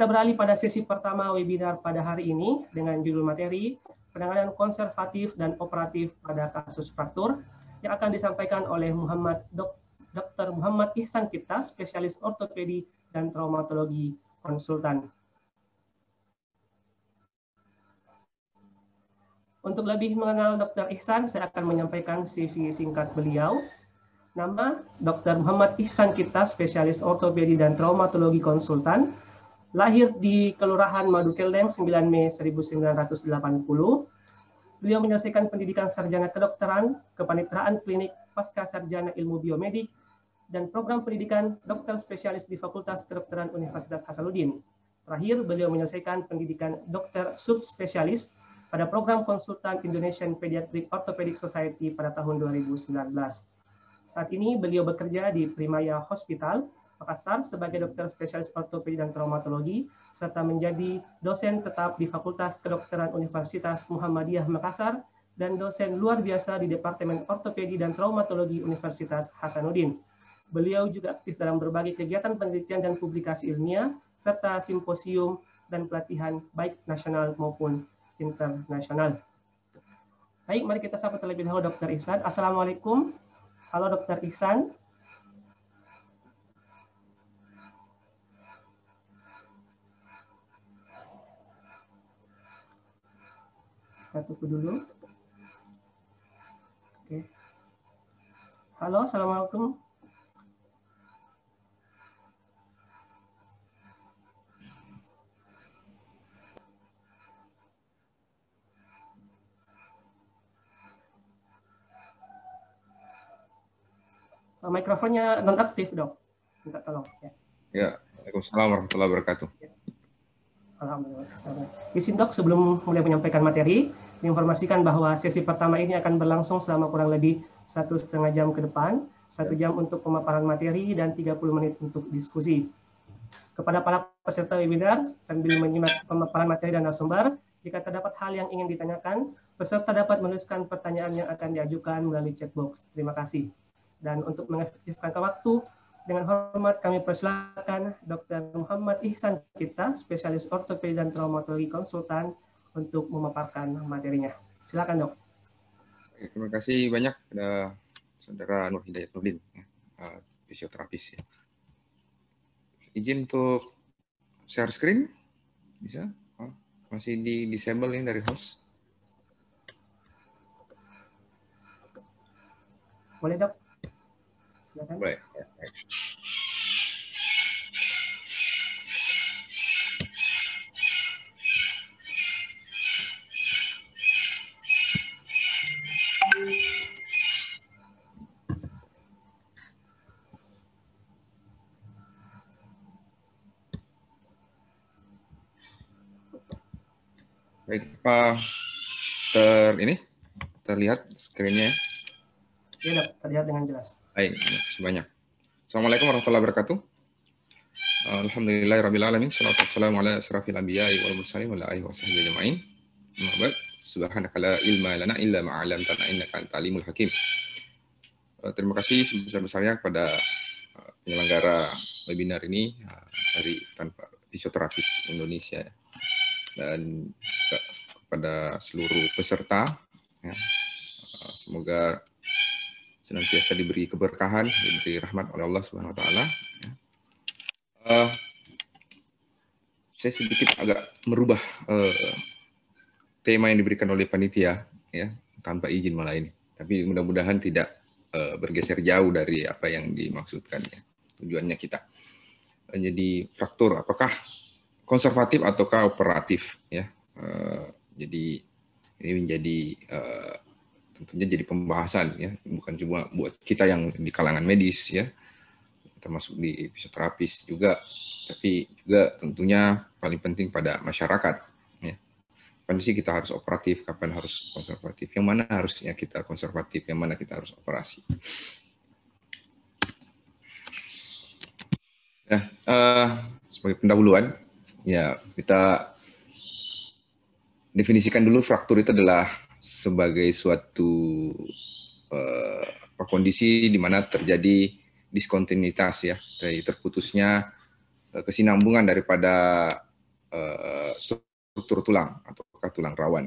Kita beralih pada sesi pertama webinar pada hari ini dengan judul materi penanganan konservatif dan operatif pada kasus fraktur yang akan disampaikan oleh Muhammad Dok, Dr. Muhammad Ihsan Kita, spesialis ortopedi dan traumatologi konsultan. Untuk lebih mengenal Dr. Ihsan, saya akan menyampaikan CV singkat beliau. Nama Dr. Muhammad Ihsan Kita, spesialis ortopedi dan traumatologi konsultan Lahir di Kelurahan Madukeleng 9 Mei 1980. Beliau menyelesaikan pendidikan sarjana kedokteran, kepanitraan klinik pasca sarjana ilmu biomedik, dan program pendidikan dokter spesialis di Fakultas Kedokteran Universitas Hasanuddin. Terakhir, beliau menyelesaikan pendidikan dokter subspesialis pada program konsultan Indonesian Pediatric Orthopedic Society pada tahun 2019. Saat ini beliau bekerja di Primaya Hospital Makassar sebagai dokter spesialis ortopedi dan traumatologi, serta menjadi dosen tetap di Fakultas Kedokteran Universitas Muhammadiyah Makassar dan dosen luar biasa di Departemen Ortopedi dan Traumatologi Universitas Hasanuddin. Beliau juga aktif dalam berbagai kegiatan penelitian dan publikasi ilmiah, serta simposium dan pelatihan baik nasional maupun internasional. Baik, mari kita sapa terlebih dahulu Dr. Ihsan. Assalamualaikum. Halo Dr. Ihsan. kita dulu. Oke. Halo, assalamualaikum. Oh, mikrofonnya non aktif dong. Minta tolong ya. Ya, Assalamualaikum warahmatullahi wabarakatuh. Ya. Alhamdulillah. Bismillah sebelum mulai menyampaikan materi, diinformasikan bahwa sesi pertama ini akan berlangsung selama kurang lebih satu setengah jam ke depan, satu jam untuk pemaparan materi dan 30 menit untuk diskusi. Kepada para peserta webinar, sambil menyimak pemaparan materi dan narasumber, jika terdapat hal yang ingin ditanyakan, peserta dapat menuliskan pertanyaan yang akan diajukan melalui chatbox. Terima kasih. Dan untuk mengefektifkan waktu, dengan hormat kami persilakan Dr. Muhammad Ihsan Kita, spesialis ortopedi dan traumatologi konsultan untuk memaparkan materinya. Silakan dok. terima kasih banyak pada saudara Nur Hidayat Nurdin, ya, eh, fisioterapis. Ya. Izin untuk share screen, bisa? Oh, masih di disable ini dari host. Boleh dok? Silakan. Boleh. Ya, ya. Baik, Pak. Ter ini terlihat screen-nya. Ya, iya, dok, terlihat dengan jelas. Baik, sebanyak. Assalamualaikum warahmatullahi wabarakatuh. Alhamdulillahirabbil alamin. Shalawat wassalamu ala asyrafil anbiya'i wal mursalin wa ala alihi wasahbihi ajmain. Baik. Subhanaka la ilma lana illa ma 'allamtana innaka antalimul hakim. Eh, terima kasih sebesar-besarnya kepada eh, penyelenggara webinar ini eh, dari tanpa fisioterapis Indonesia ya. dan kepada seluruh peserta ya, semoga senantiasa diberi keberkahan diberi rahmat oleh Allah Subhanahu Wa Taala uh, saya sedikit agak merubah uh, tema yang diberikan oleh panitia ya tanpa izin malah ini. Tapi mudah-mudahan tidak uh, bergeser jauh dari apa yang dimaksudkan ya, tujuannya kita. menjadi jadi fraktur apakah konservatif ataukah operatif ya. Uh, jadi ini menjadi uh, tentunya jadi pembahasan ya, bukan cuma buat kita yang di kalangan medis ya, termasuk di fisioterapis juga, tapi juga tentunya paling penting pada masyarakat kapan sih kita harus operatif, kapan harus konservatif, yang mana harusnya kita konservatif, yang mana kita harus operasi. Nah, uh, sebagai pendahuluan, ya kita definisikan dulu fraktur itu adalah sebagai suatu uh, kondisi di mana terjadi diskontinuitas ya, dari terputusnya eh, kesinambungan daripada uh, struktur tulang ataukah tulang rawan.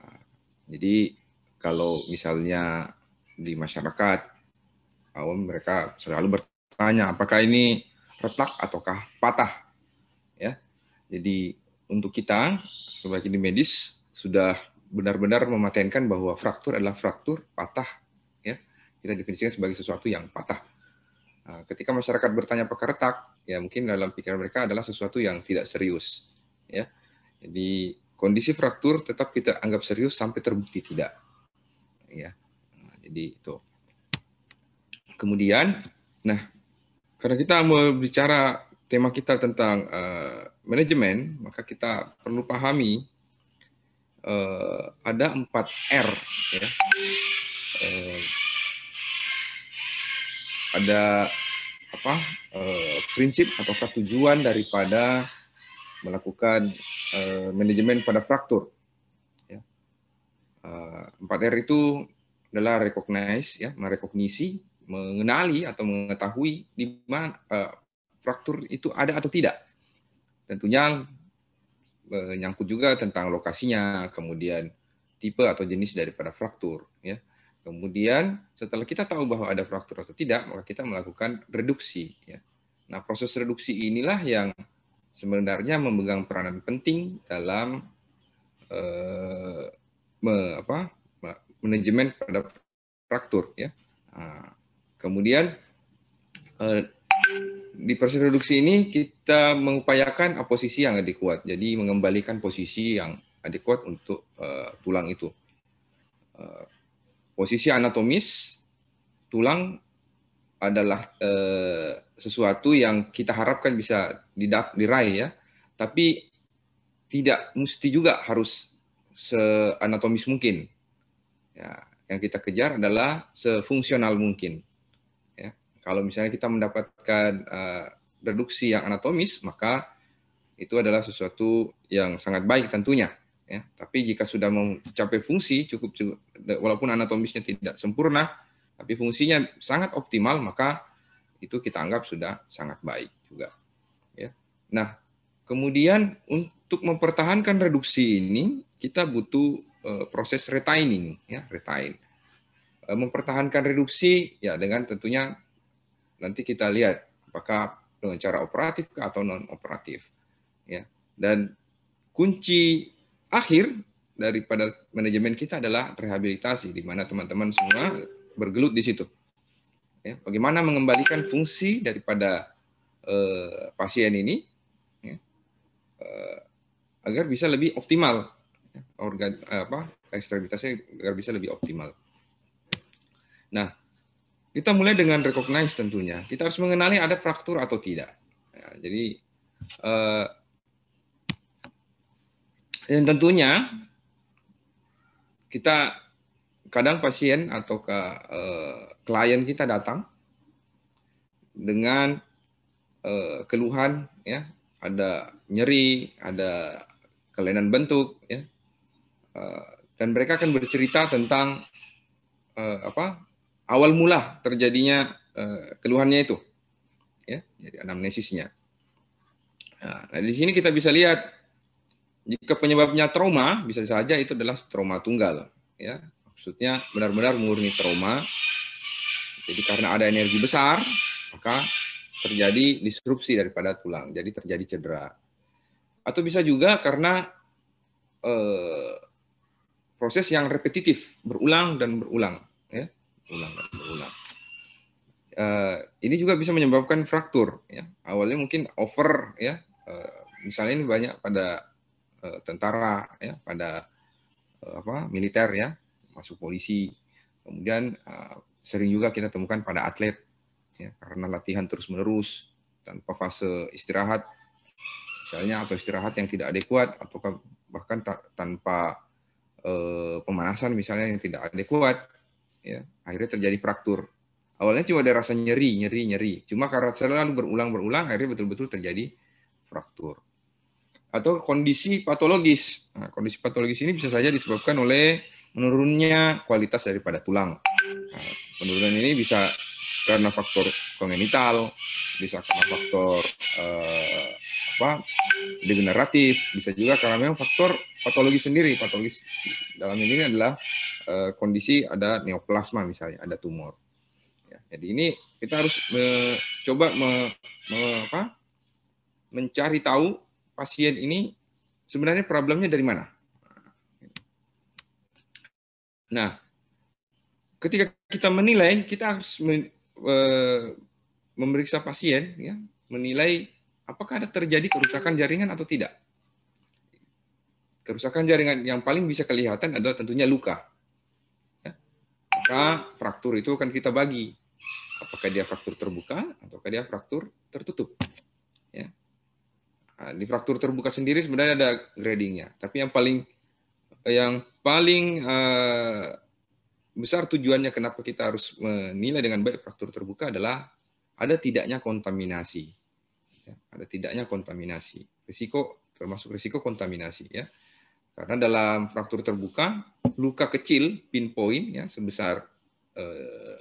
Ah, jadi kalau misalnya di masyarakat awam mereka selalu bertanya apakah ini retak ataukah patah. Ya. Jadi untuk kita sebagai di medis sudah benar-benar mematenkan bahwa fraktur adalah fraktur patah ya. Kita definisikan sebagai sesuatu yang patah. Ah, ketika masyarakat bertanya apakah retak, ya mungkin dalam pikiran mereka adalah sesuatu yang tidak serius ya. Jadi kondisi fraktur tetap kita anggap serius sampai terbukti tidak. Ya. Nah, jadi itu. Kemudian, nah karena kita mau bicara tema kita tentang uh, manajemen, maka kita perlu pahami uh, ada 4 R ya. Uh, ada apa uh, prinsip atau tujuan daripada melakukan uh, manajemen pada fraktur. Ya. Eh, empat Uh, r itu adalah recognize, ya, merekognisi, mengenali atau mengetahui di mana uh, fraktur itu ada atau tidak. Tentunya menyangkut juga tentang lokasinya, kemudian tipe atau jenis daripada fraktur. Ya. Kemudian setelah kita tahu bahwa ada fraktur atau tidak, maka kita melakukan reduksi. Ya. Nah proses reduksi inilah yang sebenarnya memegang peranan penting dalam eh, me, apa, manajemen pada fraktur ya. Nah, kemudian eh, di proses reduksi ini kita mengupayakan posisi yang adekuat, jadi mengembalikan posisi yang adekuat untuk eh, tulang itu. posisi anatomis tulang adalah eh, sesuatu yang kita harapkan bisa didap, diraih ya. Tapi tidak mesti juga harus seanatomis mungkin. Ya, yang kita kejar adalah sefungsional mungkin. Ya, kalau misalnya kita mendapatkan uh, reduksi yang anatomis, maka itu adalah sesuatu yang sangat baik tentunya. Ya, tapi jika sudah mencapai fungsi cukup, cukup walaupun anatomisnya tidak sempurna, tapi fungsinya sangat optimal, maka itu kita anggap sudah sangat baik juga. Ya. Nah, kemudian untuk mempertahankan reduksi ini kita butuh uh, proses retaining, ya retain. Uh, mempertahankan reduksi ya dengan tentunya nanti kita lihat apakah dengan cara operatif atau non operatif, ya. Dan kunci akhir daripada manajemen kita adalah rehabilitasi, di mana teman-teman semua bergelut di situ ya, bagaimana mengembalikan fungsi daripada uh, pasien ini ya, uh, agar bisa lebih optimal ya, organ apa ekstremitasnya agar bisa lebih optimal. Nah, kita mulai dengan recognize tentunya. Kita harus mengenali ada fraktur atau tidak. Ya, jadi uh, dan tentunya kita kadang pasien atau ke, uh, klien kita datang dengan uh, keluhan ya ada nyeri ada kelainan bentuk ya uh, dan mereka akan bercerita tentang uh, apa awal mula terjadinya uh, keluhannya itu ya jadi anamnesisnya nah, nah di sini kita bisa lihat jika penyebabnya trauma bisa saja itu adalah trauma tunggal ya maksudnya benar-benar murni trauma jadi karena ada energi besar, maka terjadi disrupsi daripada tulang, jadi terjadi cedera. Atau bisa juga karena eh, proses yang repetitif, berulang dan berulang, ya, ulang dan berulang. Eh, ini juga bisa menyebabkan fraktur. Ya. Awalnya mungkin over, ya, eh, misalnya ini banyak pada eh, tentara, ya, pada eh, apa militer, ya, masuk polisi, kemudian eh, sering juga kita temukan pada atlet ya, karena latihan terus-menerus tanpa fase istirahat misalnya atau istirahat yang tidak adekuat atau bahkan ta tanpa e, pemanasan misalnya yang tidak adekuat ya akhirnya terjadi fraktur awalnya cuma ada rasa nyeri nyeri nyeri cuma karena selalu berulang berulang akhirnya betul-betul terjadi fraktur atau kondisi patologis nah, kondisi patologis ini bisa saja disebabkan oleh menurunnya kualitas daripada tulang. Nah, penurunan ini bisa karena faktor kongenital, bisa karena faktor eh, apa degeneratif, bisa juga karena memang faktor patologi sendiri. Patologi dalam ini adalah eh, kondisi ada neoplasma misalnya, ada tumor. Ya, jadi ini kita harus mencoba eh, me, me, apa, mencari tahu pasien ini sebenarnya problemnya dari mana. Nah, ketika kita menilai, kita harus men, e, memeriksa pasien, ya, menilai apakah ada terjadi kerusakan jaringan atau tidak. Kerusakan jaringan yang paling bisa kelihatan adalah tentunya luka. Ya. Maka fraktur itu akan kita bagi, apakah dia fraktur terbuka ataukah dia fraktur tertutup. Ya. Nah, di fraktur terbuka sendiri sebenarnya ada gradingnya, tapi yang paling yang paling uh, besar tujuannya kenapa kita harus menilai dengan baik fraktur terbuka adalah ada tidaknya kontaminasi. Ya, ada tidaknya kontaminasi. Risiko termasuk risiko kontaminasi ya. Karena dalam fraktur terbuka luka kecil pinpoint ya sebesar eh,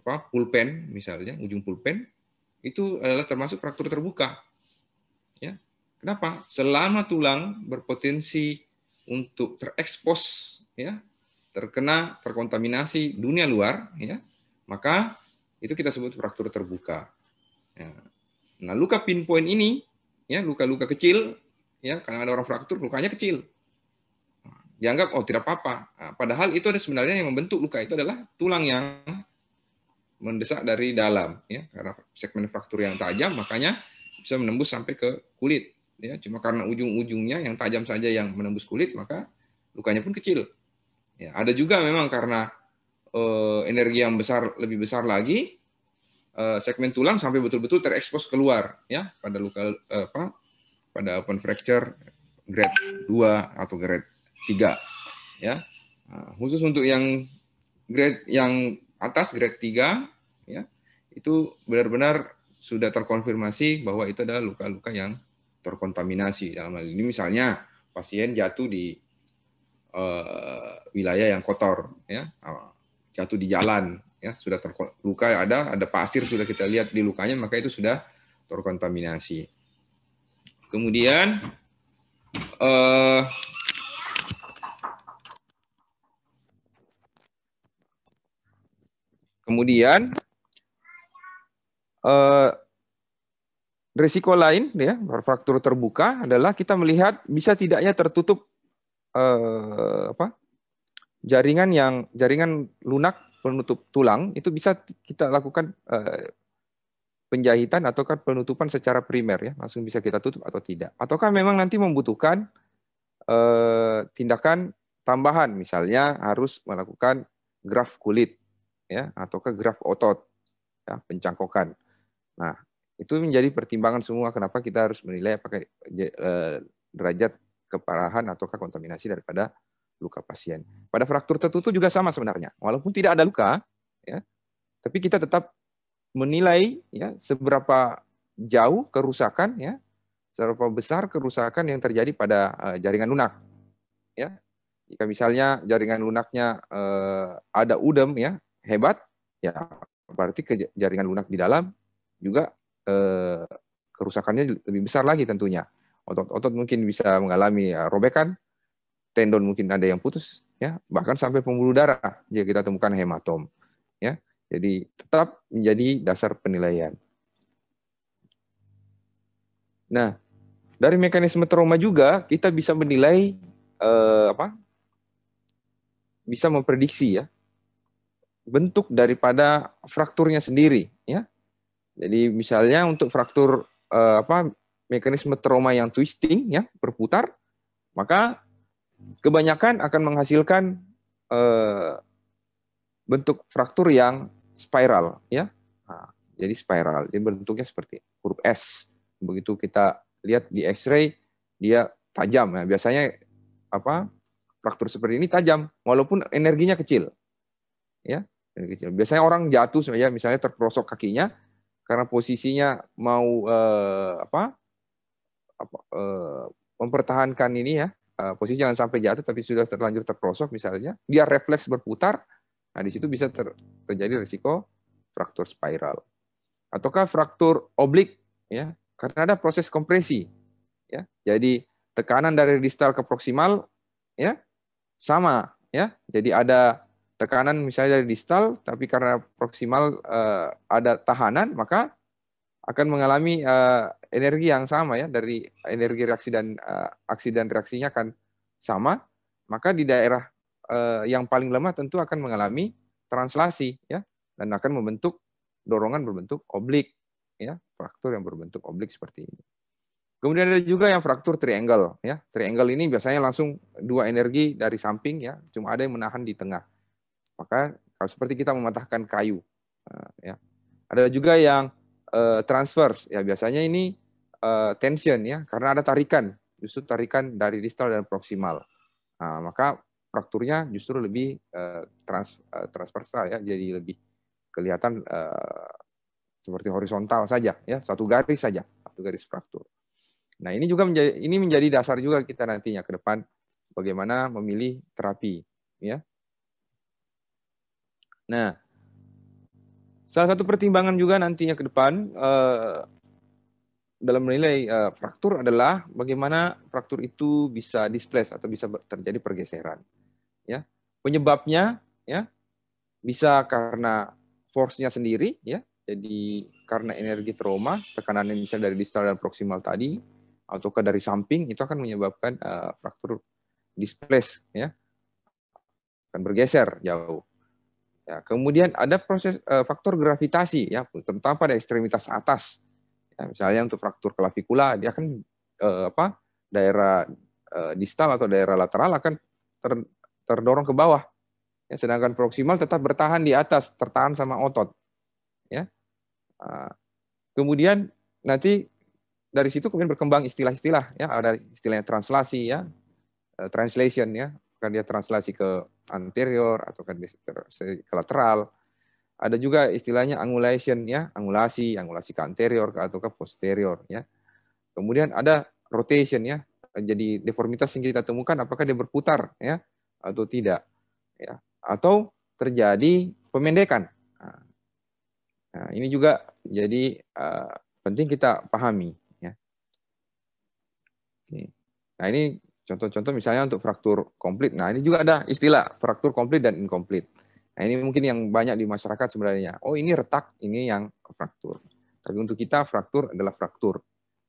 apa pulpen misalnya ujung pulpen itu adalah termasuk fraktur terbuka. Ya. Kenapa? Selama tulang berpotensi untuk terekspos ya terkena terkontaminasi dunia luar ya maka itu kita sebut fraktur terbuka ya. nah luka pinpoint ini ya luka-luka kecil ya karena ada orang fraktur lukanya kecil dianggap oh tidak apa-apa nah, padahal itu ada sebenarnya yang membentuk luka itu adalah tulang yang mendesak dari dalam ya karena segmen fraktur yang tajam makanya bisa menembus sampai ke kulit ya cuma karena ujung-ujungnya yang tajam saja yang menembus kulit maka lukanya pun kecil ya ada juga memang karena eh, energi yang besar lebih besar lagi eh, segmen tulang sampai betul-betul terekspos keluar ya pada luka eh, apa pada open fracture grade 2 atau grade 3 ya nah, khusus untuk yang grade yang atas grade 3 ya itu benar-benar sudah terkonfirmasi bahwa itu adalah luka-luka yang terkontaminasi dalam hal ini misalnya pasien jatuh di uh, wilayah yang kotor ya jatuh di jalan ya sudah terluka ada ada pasir sudah kita lihat di lukanya maka itu sudah terkontaminasi kemudian uh, kemudian uh, Risiko lain ya fraktur terbuka adalah kita melihat bisa tidaknya tertutup eh, apa jaringan yang jaringan lunak penutup tulang itu bisa kita lakukan eh, penjahitan ataukah penutupan secara primer ya langsung bisa kita tutup atau tidak ataukah memang nanti membutuhkan eh, tindakan tambahan misalnya harus melakukan graft kulit ya ataukah graft otot ya pencangkokan nah itu menjadi pertimbangan semua kenapa kita harus menilai apakah eh, derajat keparahan ataukah kontaminasi daripada luka pasien. Pada fraktur tertutup juga sama sebenarnya. Walaupun tidak ada luka, ya, tapi kita tetap menilai ya seberapa jauh kerusakan ya, seberapa besar kerusakan yang terjadi pada uh, jaringan lunak. Ya. Jika misalnya jaringan lunaknya uh, ada udem ya, hebat, ya berarti ke jaringan lunak di dalam juga Eh, kerusakannya lebih besar lagi tentunya. Otot-otot mungkin bisa mengalami ya, robekan, tendon mungkin ada yang putus, ya bahkan sampai pembuluh darah jika kita temukan hematom, ya. Jadi tetap menjadi dasar penilaian. Nah, dari mekanisme trauma juga kita bisa menilai eh, apa? Bisa memprediksi ya bentuk daripada frakturnya sendiri, ya. Jadi misalnya untuk fraktur uh, apa mekanisme trauma yang twisting ya berputar, maka kebanyakan akan menghasilkan uh, bentuk fraktur yang spiral ya. Nah, jadi spiral, jadi bentuknya seperti huruf S. Begitu kita lihat di X-ray dia tajam ya. Biasanya apa fraktur seperti ini tajam walaupun energinya kecil. Ya, kecil. Biasanya orang jatuh ya misalnya terperosok kakinya, karena posisinya mau eh, apa, apa eh, mempertahankan ini ya eh, posisi jangan sampai jatuh tapi sudah terlanjur terprosok misalnya dia refleks berputar nah di situ bisa ter, terjadi risiko fraktur spiral ataukah fraktur oblik ya karena ada proses kompresi ya jadi tekanan dari distal ke proksimal ya sama ya jadi ada tekanan misalnya dari distal, tapi karena proksimal uh, eh, ada tahanan, maka akan mengalami uh, energi yang sama ya dari energi reaksi dan uh, aksi dan reaksinya akan sama. Maka di daerah uh, yang paling lemah tentu akan mengalami translasi ya dan akan membentuk dorongan berbentuk oblik ya fraktur yang berbentuk oblik seperti ini. Kemudian ada juga yang fraktur triangle ya. Triangle ini biasanya langsung dua energi dari samping ya, cuma ada yang menahan di tengah. Maka kalau seperti kita mematahkan kayu, eh, ya. Ada juga yang uh, transverse, ya biasanya ini uh, tension ya, karena ada tarikan, justru tarikan dari distal dan proximal. Nah, maka frakturnya justru lebih uh, trans, uh, transversal ya, jadi lebih kelihatan uh, seperti horizontal saja ya, satu garis saja, satu garis fraktur. Nah, ini juga menjadi ini menjadi dasar juga kita nantinya ke depan bagaimana memilih terapi ya. Nah, salah satu pertimbangan juga nantinya ke depan uh, dalam menilai uh, fraktur adalah bagaimana fraktur itu bisa displace atau bisa terjadi pergeseran. Ya, penyebabnya ya bisa karena force-nya sendiri ya. Jadi karena energi trauma, tekanan yang misalnya dari distal dan proximal tadi ataukah dari samping itu akan menyebabkan uh, fraktur displace ya akan bergeser jauh. Ya, kemudian ada proses uh, faktor gravitasi ya, terutama pada ekstremitas atas. Ya, misalnya untuk fraktur klavikula dia akan uh, eh, apa? daerah uh, distal atau daerah lateral akan ter, terdorong ke bawah. Ya, sedangkan proksimal tetap bertahan di atas, tertahan sama otot. Ya. Uh, kemudian nanti dari situ kemudian berkembang istilah-istilah ya, ada istilahnya translasi ya, uh, translation ya, akan dia translasi ke anterior atau kan kolateral. Ada juga istilahnya angulation ya, angulasi, angulasi ke anterior atau ke posterior ya. Kemudian ada rotation ya. Jadi deformitas yang kita temukan apakah dia berputar ya atau tidak ya atau terjadi pemendekan. Nah, nah ini juga jadi uh, penting kita pahami ya. Nah, ini Contoh-contoh misalnya untuk fraktur komplit. Nah, ini juga ada istilah fraktur komplit dan incomplete. Nah, ini mungkin yang banyak di masyarakat sebenarnya. Oh, ini retak, ini yang fraktur. Tapi untuk kita fraktur adalah fraktur.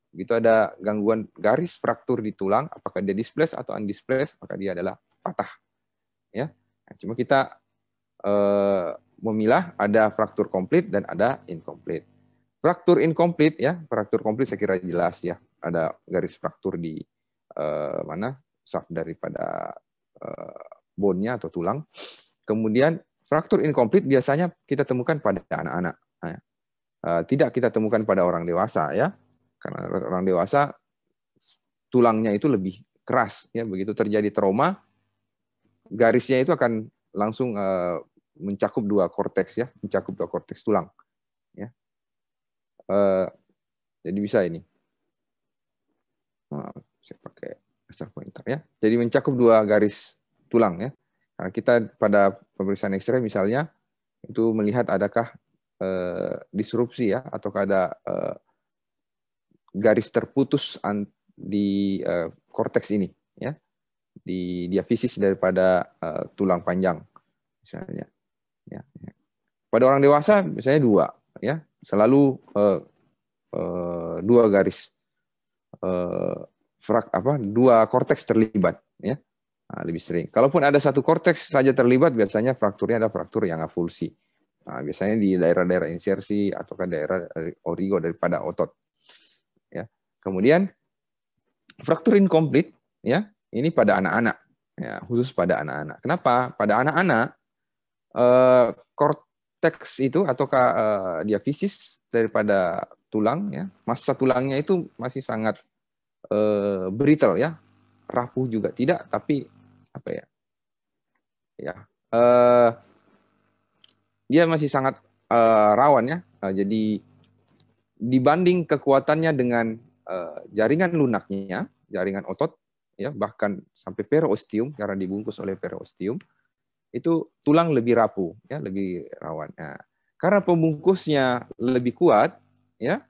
Begitu ada gangguan garis fraktur di tulang, apakah dia displaced atau undisplaced, maka dia adalah patah. Ya. Nah, cuma kita eh, memilah ada fraktur komplit dan ada incomplete. Fraktur incomplete ya, fraktur komplit saya kira jelas ya. Ada garis fraktur di eh, mana saf daripada eh, nya atau tulang. Kemudian fraktur incomplete biasanya kita temukan pada anak-anak. Eh, tidak kita temukan pada orang dewasa ya. Karena orang dewasa tulangnya itu lebih keras ya begitu terjadi trauma garisnya itu akan langsung eh, mencakup dua korteks ya, mencakup dua korteks tulang ya. Eh, jadi bisa ini. Nah, saya pakai laser pointer ya. Jadi mencakup dua garis tulang ya. Nah, kita pada pemeriksaan X-ray misalnya itu melihat adakah e, disrupsi ya atau ada e, garis terputus di e, korteks ini ya di diafisis daripada e, tulang panjang misalnya. Ya, Pada orang dewasa misalnya dua ya selalu e, e, dua garis E, frak apa dua korteks terlibat ya nah, lebih sering. Kalaupun ada satu korteks saja terlibat biasanya frakturnya ada fraktur yang avulsi. Nah, biasanya di daerah-daerah insersi ataukah daerah origo daripada otot. Ya. Kemudian fraktur incomplete ya ini pada anak-anak ya khusus pada anak-anak. Kenapa? Pada anak-anak eh, korteks itu ataukah eh, diafisis daripada tulang ya masa tulangnya itu masih sangat uh, eh, brittle ya, rapuh juga tidak, tapi apa ya, ya uh, dia masih sangat uh, rawan ya. Nah, jadi dibanding kekuatannya dengan uh, jaringan lunaknya, ya, jaringan otot, ya bahkan sampai periosteum karena dibungkus oleh periosteum itu tulang lebih rapuh, ya lebih rawan. ya karena pembungkusnya lebih kuat, ya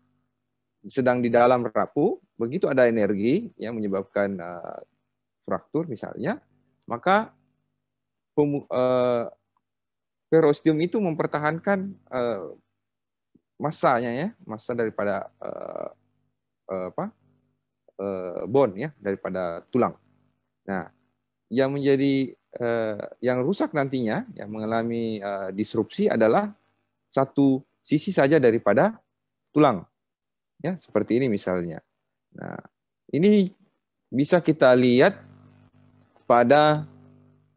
sedang di dalam rapuh, begitu ada energi yang menyebabkan uh, fraktur misalnya, maka uh, ferrosium itu mempertahankan uh, eh, masanya ya, masa daripada uh, uh, apa? Uh, bone ya, daripada tulang. Nah, yang menjadi uh, yang rusak nantinya yang mengalami uh, disrupsi adalah satu sisi saja daripada tulang. Ya, seperti ini misalnya. Nah, ini bisa kita lihat pada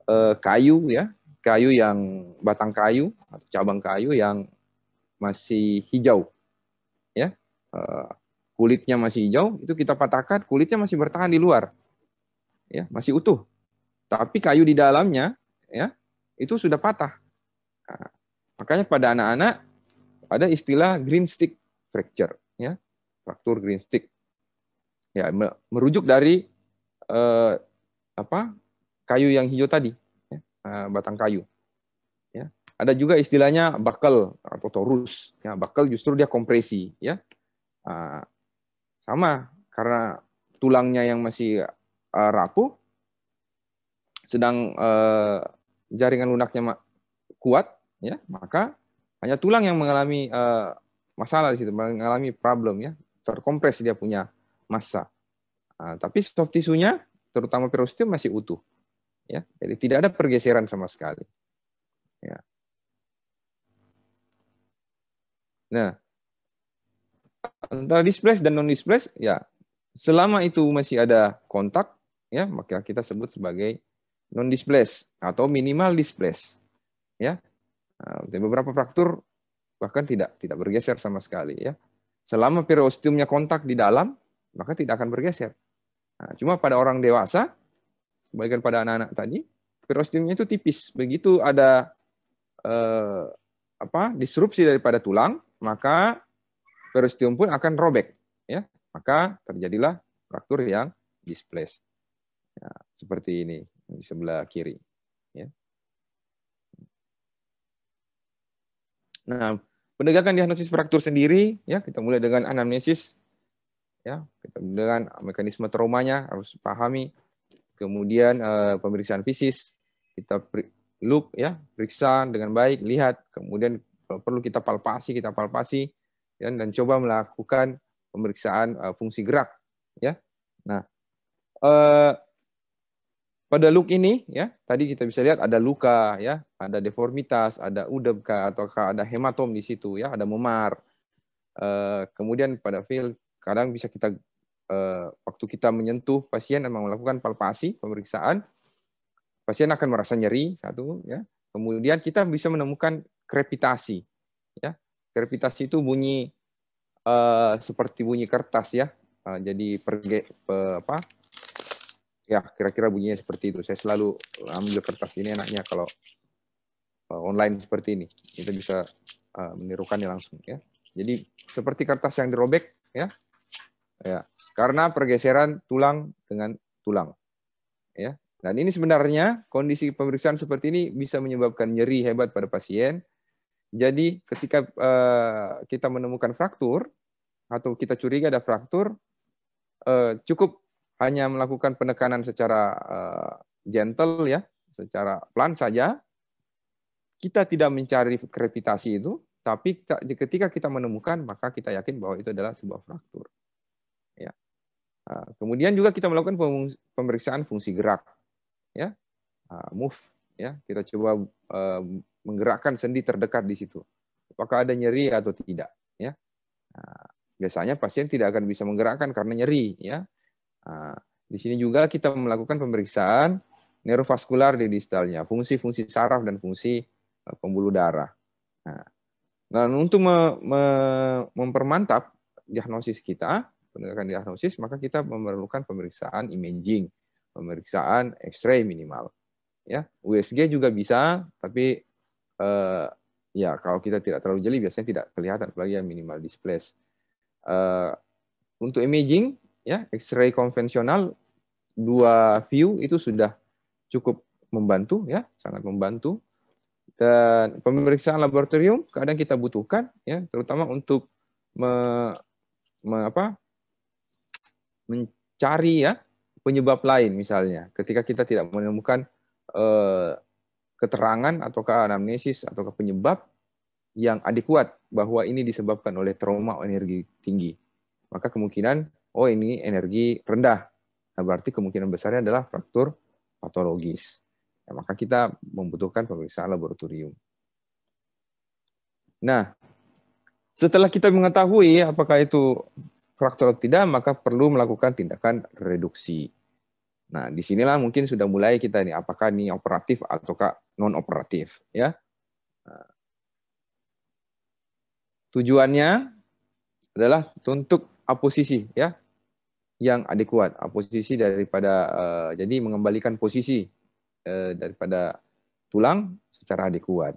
eh, kayu ya, kayu yang batang kayu atau cabang kayu yang masih hijau. Ya. Eh, kulitnya masih hijau, itu kita patahkan, kulitnya masih bertahan di luar. Ya, masih utuh. Tapi kayu di dalamnya ya, itu sudah patah. Nah, makanya pada anak-anak ada istilah green stick fracture ya. Fraktur green stick ya merujuk dari eh, apa kayu yang hijau tadi ya, eh, batang kayu ya ada juga istilahnya bakal atau torus ya bakal justru dia kompresi ya eh, sama karena tulangnya yang masih eh, rapuh sedang eh, jaringan lunaknya kuat ya maka hanya tulang yang mengalami eh, masalah di situ mengalami problem ya terkompres dia punya massa. Nah, tapi soft tisunya, terutama periosteum masih utuh. Ya, jadi tidak ada pergeseran sama sekali. Ya. Nah, antara displace dan non displace, ya selama itu masih ada kontak, ya maka kita sebut sebagai non displace atau minimal displace. Ya, nah, beberapa fraktur bahkan tidak tidak bergeser sama sekali. Ya, selama periosteumnya kontak di dalam, maka tidak akan bergeser. Nah, cuma pada orang dewasa, kembalikan pada anak-anak tadi, periosteumnya itu tipis. Begitu ada eh, apa disrupsi daripada tulang, maka periosteum pun akan robek, ya. Maka terjadilah fraktur yang displaced. Ya, seperti ini di sebelah kiri, ya. Nah, penegakan diagnosis fraktur sendiri, ya kita mulai dengan anamnesis ya kita gitu. dengan mekanisme traumanya harus pahami kemudian eh, pemeriksaan fisik kita look ya periksa dengan baik lihat kemudian kalau perlu kita palpasi kita palpasi ya, dan coba melakukan pemeriksaan eh, fungsi gerak ya nah eh, pada look ini ya tadi kita bisa lihat ada luka ya ada deformitas ada udeb atau ada hematom di situ ya ada memar kemudian pada feel Kadang bisa kita uh, waktu kita menyentuh pasien dan melakukan palpasi pemeriksaan, pasien akan merasa nyeri satu, ya. Kemudian kita bisa menemukan krepitasi, ya. Krepitasi itu bunyi eh, seperti bunyi kertas ya. uh, jadi perge pe, apa? Ya, kira-kira bunyinya seperti itu. Saya selalu ambil kertas ini enaknya kalau eh, online seperti ini. Kita bisa uh, menirukannya langsung ya. Jadi seperti kertas yang dirobek ya. Ya, karena pergeseran tulang dengan tulang. Ya. Dan ini sebenarnya kondisi pemeriksaan seperti ini bisa menyebabkan nyeri hebat pada pasien. Jadi ketika uh, kita menemukan fraktur atau kita curiga ada fraktur, uh, cukup hanya melakukan penekanan secara uh, gentle ya, secara pelan saja. Kita tidak mencari krepitasi itu, tapi ketika kita menemukan maka kita yakin bahwa itu adalah sebuah fraktur. Ah, kemudian juga kita melakukan pemeriksaan fungsi gerak, ya, ah, move, ya, kita coba eh, menggerakkan sendi terdekat di situ, apakah ada nyeri atau tidak, ya. Ah, biasanya pasien tidak akan bisa menggerakkan karena nyeri, ya. Di sini juga kita melakukan pemeriksaan neurovaskular di distalnya, fungsi-fungsi saraf dan fungsi eh, pembuluh darah. Nah, untuk mempermantap diagnosis kita, penegakan diagnosis, maka kita memerlukan pemeriksaan imaging, pemeriksaan X-ray minimal. Ya, USG juga bisa, tapi eh, ya kalau kita tidak terlalu jeli biasanya tidak kelihatan apalagi yang minimal displace. Eh, untuk imaging, ya X-ray konvensional dua view itu sudah cukup membantu, ya sangat membantu. Dan pemeriksaan laboratorium kadang kita butuhkan, ya terutama untuk me, me, apa, mencari ya penyebab lain misalnya ketika kita tidak menemukan eh, keterangan atau anamnesis atau penyebab yang adekuat bahwa ini disebabkan oleh trauma energi tinggi maka kemungkinan oh ini energi rendah nah berarti kemungkinan besarnya adalah fraktur patologis nah, maka kita membutuhkan pemeriksaan laboratorium nah setelah kita mengetahui apakah itu faktor tidak, maka perlu melakukan tindakan reduksi. Nah, di sinilah mungkin sudah mulai kita nih, apakah ini operatif ataukah non-operatif. ya nah, Tujuannya adalah untuk aposisi ya yang adekuat aposisi daripada uh, jadi mengembalikan posisi uh, daripada tulang secara adekuat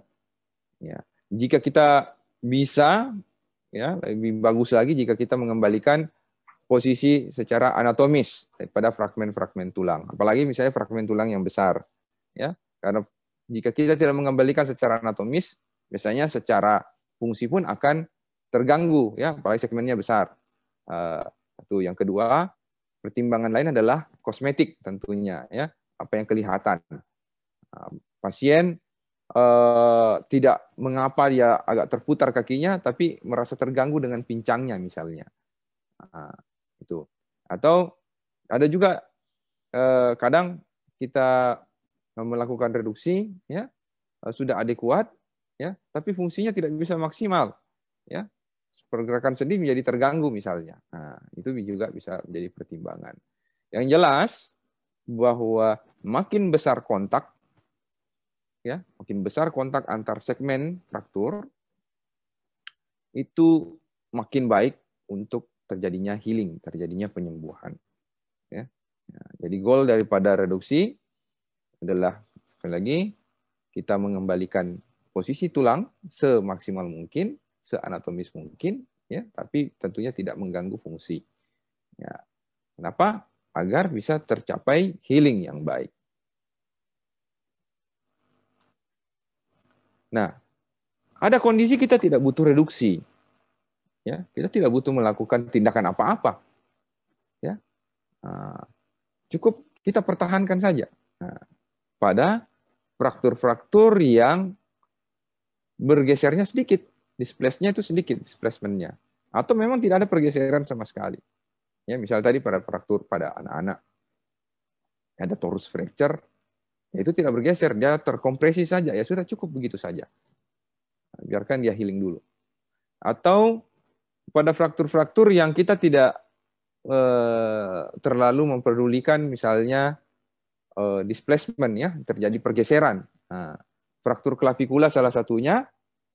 ya jika kita bisa ya lebih bagus lagi jika kita mengembalikan posisi secara anatomis daripada fragmen-fragmen tulang apalagi misalnya fragmen tulang yang besar ya karena jika kita tidak mengembalikan secara anatomis biasanya secara fungsi pun akan terganggu ya apalagi segmennya besar uh, yang kedua pertimbangan lain adalah kosmetik tentunya ya apa yang kelihatan eh, pasien uh, tidak mengapa dia agak terputar kakinya, tapi merasa terganggu dengan pincangnya misalnya. Nah, itu. Atau ada juga uh, kadang kita melakukan reduksi, ya uh, sudah adekuat, ya, tapi fungsinya tidak bisa maksimal, ya. Pergerakan sendi menjadi terganggu misalnya. Nah, itu juga bisa menjadi pertimbangan. Yang jelas bahwa makin besar kontak ya makin besar kontak antar segmen fraktur itu makin baik untuk terjadinya healing, terjadinya penyembuhan. Ya. Nah, jadi goal daripada reduksi adalah sekali lagi kita mengembalikan posisi tulang semaksimal mungkin, seanatomis mungkin, ya, tapi tentunya tidak mengganggu fungsi. Ya. Kenapa? Agar bisa tercapai healing yang baik. Nah, ada kondisi kita tidak butuh reduksi. Ya, kita tidak butuh melakukan tindakan apa-apa. Ya. Ah, cukup kita pertahankan saja. Nah, pada fraktur-fraktur yang bergesernya sedikit, displacement nya itu sedikit displacement-nya atau memang tidak ada pergeseran sama sekali. Ya, misal tadi pada fraktur pada anak-anak ada torus fracture Ya, itu tidak bergeser, dia terkompresi saja. Ya sudah cukup begitu saja. Biarkan dia healing dulu. Atau pada fraktur-fraktur yang kita tidak eh, terlalu memperdulikan misalnya eh, displacement ya, terjadi pergeseran. Nah, fraktur klavikula salah satunya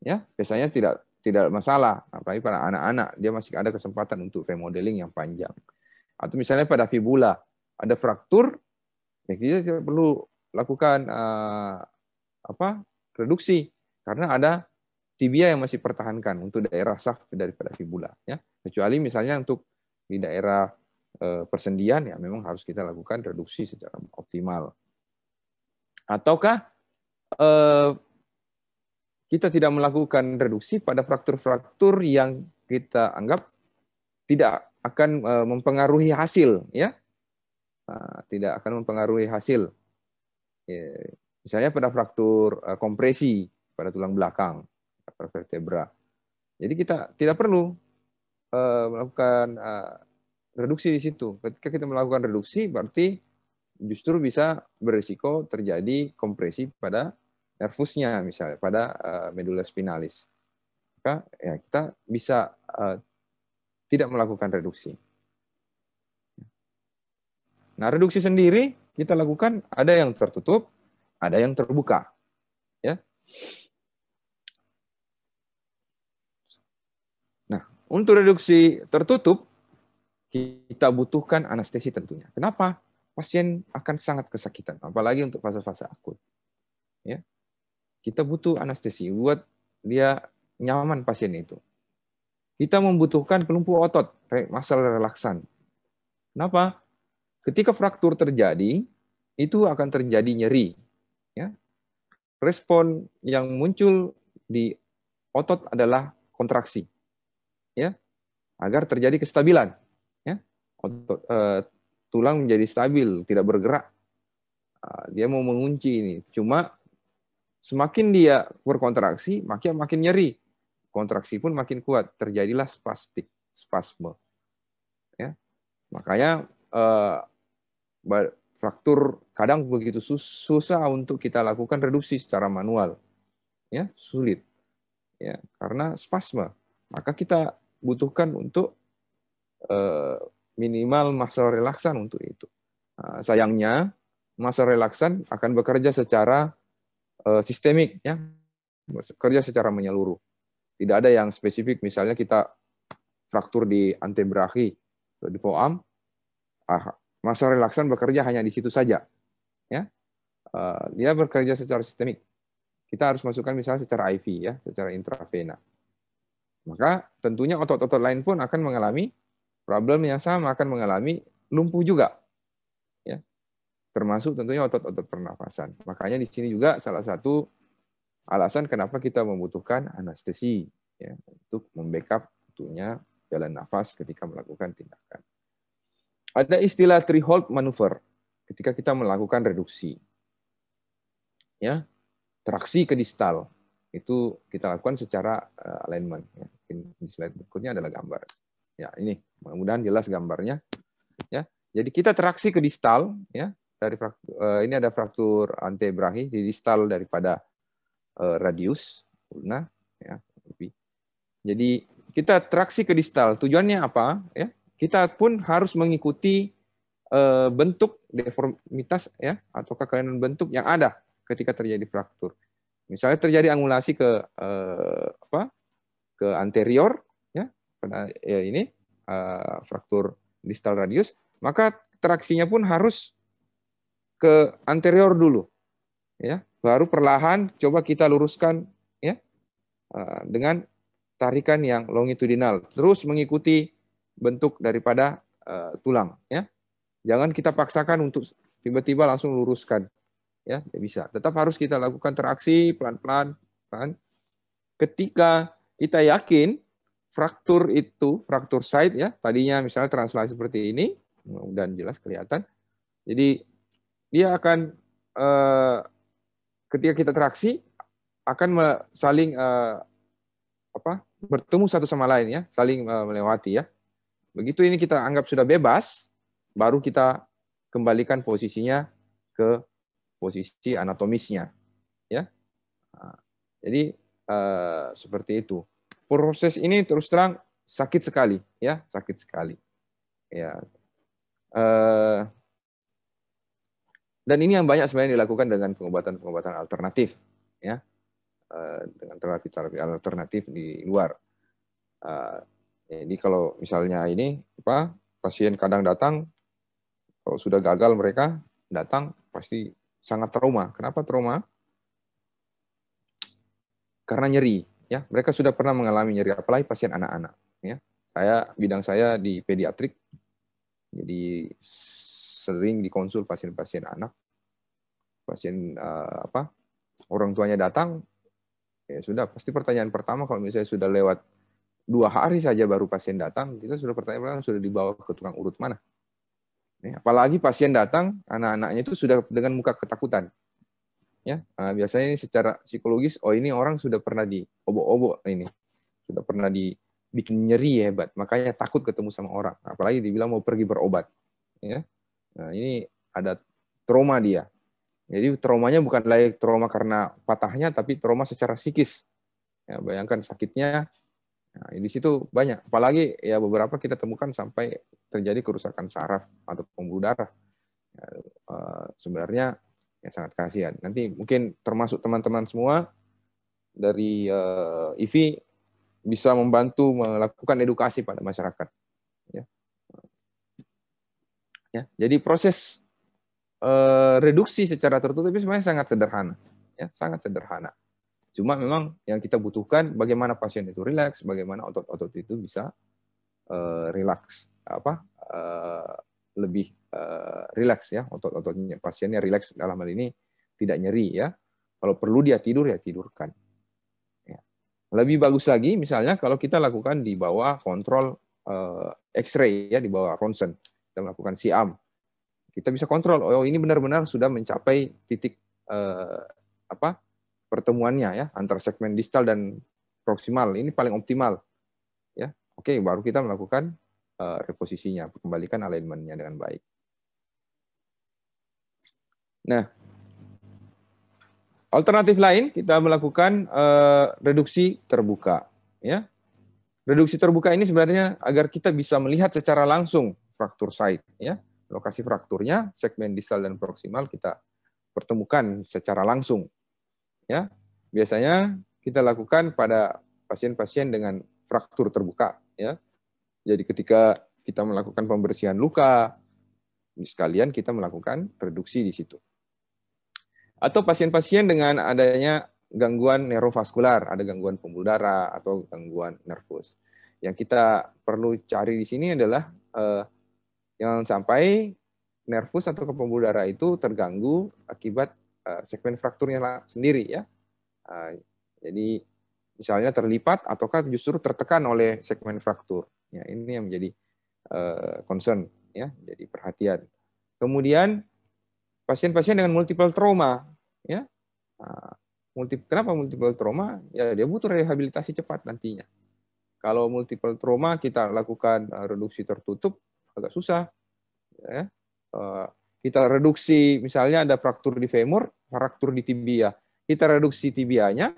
ya, biasanya tidak tidak masalah apalagi pada anak-anak dia masih ada kesempatan untuk remodeling yang panjang. Atau misalnya pada fibula ada fraktur ya kita tidak perlu lakukan uh, apa reduksi karena ada tibia yang masih pertahankan untuk daerah shaft daripada fibula ya kecuali misalnya untuk di daerah uh, persendian ya memang harus kita lakukan reduksi secara optimal ataukah uh, kita tidak melakukan reduksi pada fraktur-fraktur yang kita anggap tidak akan mempengaruhi hasil ya nah, tidak akan mempengaruhi hasil Iya. misalnya pada fraktur eh, kompresi pada tulang belakang, pada vertebra. Jadi kita tidak perlu eh, melakukan eh, reduksi di situ. Ketika kita melakukan reduksi, berarti justru bisa berisiko terjadi kompresi pada nervusnya, misalnya pada medula spinalis. Maka ya kita bisa tidak melakukan reduksi. Nah, reduksi sendiri kita lakukan ada yang tertutup, ada yang terbuka. Ya. Nah, untuk reduksi tertutup kita butuhkan anestesi tentunya. Kenapa? Pasien akan sangat kesakitan, apalagi untuk fase-fase akut. Ya. Kita butuh anestesi buat dia nyaman pasien itu. Kita membutuhkan pelumpuh otot, masalah relaksan. Kenapa? Ketika fraktur terjadi, itu akan terjadi nyeri. Ya. Respon yang muncul di otot adalah kontraksi. Ya. Agar terjadi kestabilan. Ya. Otot, uh, tulang menjadi stabil, tidak bergerak. Ah, dia mau mengunci ini. Cuma semakin dia berkontraksi, makin makin nyeri. Kontraksi pun makin kuat, terjadilah spastik, spasme. Ya. Makanya Uh, fraktur kadang begitu susah untuk kita lakukan reduksi secara manual. Ya, sulit. Ya, karena spasma. Maka kita butuhkan untuk uh, minimal masa relaksan untuk itu. uh, sayangnya masa relaksan akan bekerja secara uh, sistemik ya. Kerja secara menyeluruh. Tidak ada yang spesifik misalnya kita fraktur di antebrahi di poam. ah, Masa relaksan bekerja hanya di situ saja. Ya. Eh, dia bekerja secara sistemik. Kita harus masukkan misalnya secara IV ya, secara intravena. Maka tentunya otot-otot lain pun akan mengalami problem yang sama, akan mengalami lumpuh juga. Ya. Termasuk tentunya otot-otot pernafasan. Makanya di sini juga salah satu alasan kenapa kita membutuhkan anestesi ya, untuk membackup tentunya jalan nafas ketika melakukan tindakan. Ada istilah hold maneuver ketika kita melakukan reduksi. Ya, traksi ke distal itu kita lakukan secara eh, alignment. Ya. Di slide berikutnya adalah gambar. Ya, ini mudah-mudahan jelas gambarnya. Ya, jadi kita traksi ke distal. Ya, dari fraktur, eh, ini ada fraktur antebrahi di distal daripada eh, radius ulna. Ya, lebih. Jadi kita traksi ke distal. Tujuannya apa? Ya, kita pun harus mengikuti eh, bentuk deformitas ya atau kekelinan bentuk yang ada ketika terjadi fraktur. Misalnya terjadi angulasi ke eh, apa? ke anterior ya pada ya ini eh, fraktur distal radius, maka traksinya pun harus ke anterior dulu. Ya, baru perlahan coba kita luruskan ya eh, dengan tarikan yang longitudinal. Terus mengikuti bentuk daripada uh, tulang ya jangan kita paksakan untuk tiba-tiba langsung luruskan ya tidak bisa tetap harus kita lakukan teraksi pelan-pelan kan ketika kita yakin fraktur itu fraktur side ya tadinya misalnya translasi seperti ini dan jelas kelihatan jadi dia akan eh, ketika kita teraksi akan saling eh, apa bertemu satu sama lain ya saling melewati ya Begitu ini kita anggap sudah bebas, baru kita kembalikan posisinya ke posisi anatomisnya. Ya, ah, jadi eh, seperti itu. Proses ini terus terang sakit sekali, ya sakit sekali. Ya, eh, dan ini yang banyak sebenarnya dilakukan dengan pengobatan-pengobatan alternatif, ya eh, dengan terapi-terapi alternatif di luar. Ah, jadi kalau misalnya ini apa pasien kadang datang kalau sudah gagal mereka datang pasti sangat trauma. Kenapa trauma? Karena nyeri, ya. Mereka sudah pernah mengalami nyeri apalagi pasien anak-anak, ya. Saya bidang saya di pediatrik. Jadi sering dikonsul pasien-pasien anak. Pasien uh, apa? Orang tuanya datang ya sudah pasti pertanyaan pertama kalau misalnya sudah lewat dua hari saja baru pasien datang, kita sudah pertanyaan sudah dibawa ke tukang urut mana. apalagi pasien datang, anak-anaknya itu sudah dengan muka ketakutan. Ya, ah, biasanya ini secara psikologis, oh ini orang sudah pernah di obok-obok ini, sudah pernah dibikin nyeri hebat, makanya takut ketemu sama orang. Apalagi dibilang mau pergi berobat. Ya, nah, ini ada trauma dia. Jadi traumanya bukan lagi trauma karena patahnya, tapi trauma secara psikis. Ya, bayangkan sakitnya Nah, di situ banyak, apalagi ya beberapa kita temukan sampai terjadi kerusakan saraf atau pembuluh darah. Ya, eh, sebenarnya ya sangat kasihan. Nanti mungkin termasuk teman-teman semua dari uh, eh, IVI bisa membantu melakukan edukasi pada masyarakat. Ya. Ya, jadi proses uh, reduksi secara tertutup itu sebenarnya sangat sederhana, ya, sangat sederhana. Cuma memang yang kita butuhkan bagaimana pasien itu rileks, bagaimana otot-otot itu bisa uh, eh, rileks, apa uh, lebih uh, eh, rileks ya otot-ototnya pasiennya rileks dalam hal ini tidak nyeri ya. Kalau perlu dia tidur ya tidurkan. Ya. Lebih bagus lagi misalnya kalau kita lakukan di bawah kontrol uh, X-ray ya di bawah ronsen, kita melakukan siam. Kita bisa kontrol oh ini benar-benar sudah mencapai titik uh, apa pertemuannya ya antara segmen distal dan proksimal ini paling optimal ya oke okay, baru kita melakukan uh, reposisinya kembalikan alignmentnya dengan baik nah alternatif lain kita melakukan uh, reduksi terbuka ya reduksi terbuka ini sebenarnya agar kita bisa melihat secara langsung fraktur site ya lokasi frakturnya segmen distal dan proksimal kita pertemukan secara langsung ya biasanya kita lakukan pada pasien-pasien dengan fraktur terbuka ya. Jadi ketika kita melakukan pembersihan luka, sekalian kita melakukan reduksi di situ. Atau pasien-pasien dengan adanya gangguan neurovaskular, ada gangguan pembuluh darah atau gangguan nervus. Yang kita perlu cari di sini adalah eh, yang sampai nervus atau pembuluh darah itu terganggu akibat Eh, segmen frakturnya sendiri ya. Eh, jadi misalnya terlipat ataukah justru tertekan oleh segmen fraktur. Ya, ini yang menjadi eh, concern ya, jadi perhatian. Kemudian pasien-pasien dengan multiple trauma ya. Multiple, kenapa multiple trauma? Ya dia butuh rehabilitasi cepat nantinya. Kalau multiple trauma kita lakukan reduksi tertutup agak susah. Ya. Kita reduksi, misalnya ada fraktur di femur, fraktur di tibia. Kita reduksi tibianya,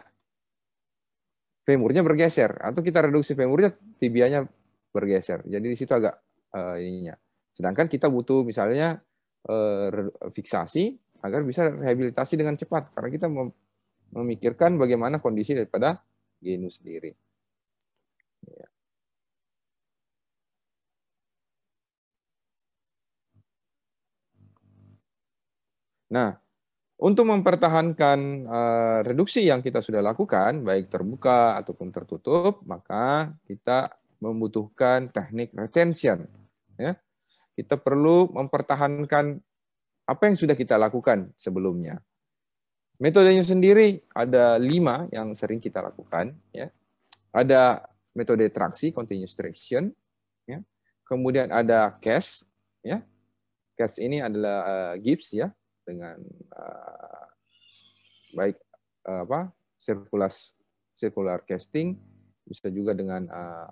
femurnya bergeser. Atau kita reduksi femurnya, tibianya bergeser. Jadi di situ agak uh, ininya. Sedangkan kita butuh misalnya uh, fiksasi agar bisa rehabilitasi dengan cepat. Karena kita memikirkan bagaimana kondisi daripada genus sendiri. Ya. Nah, untuk mempertahankan uh, reduksi yang kita sudah lakukan, baik terbuka ataupun tertutup, maka kita membutuhkan teknik retention. Ya. Kita perlu mempertahankan apa yang sudah kita lakukan sebelumnya. Metodenya sendiri ada lima yang sering kita lakukan. Ya. Ada metode traksi, continuous traction. Ya. Kemudian ada CAS. Ya. CAS ini adalah uh, gips, ya, dengan uh, baik uh, apa circular circular casting bisa juga dengan uh,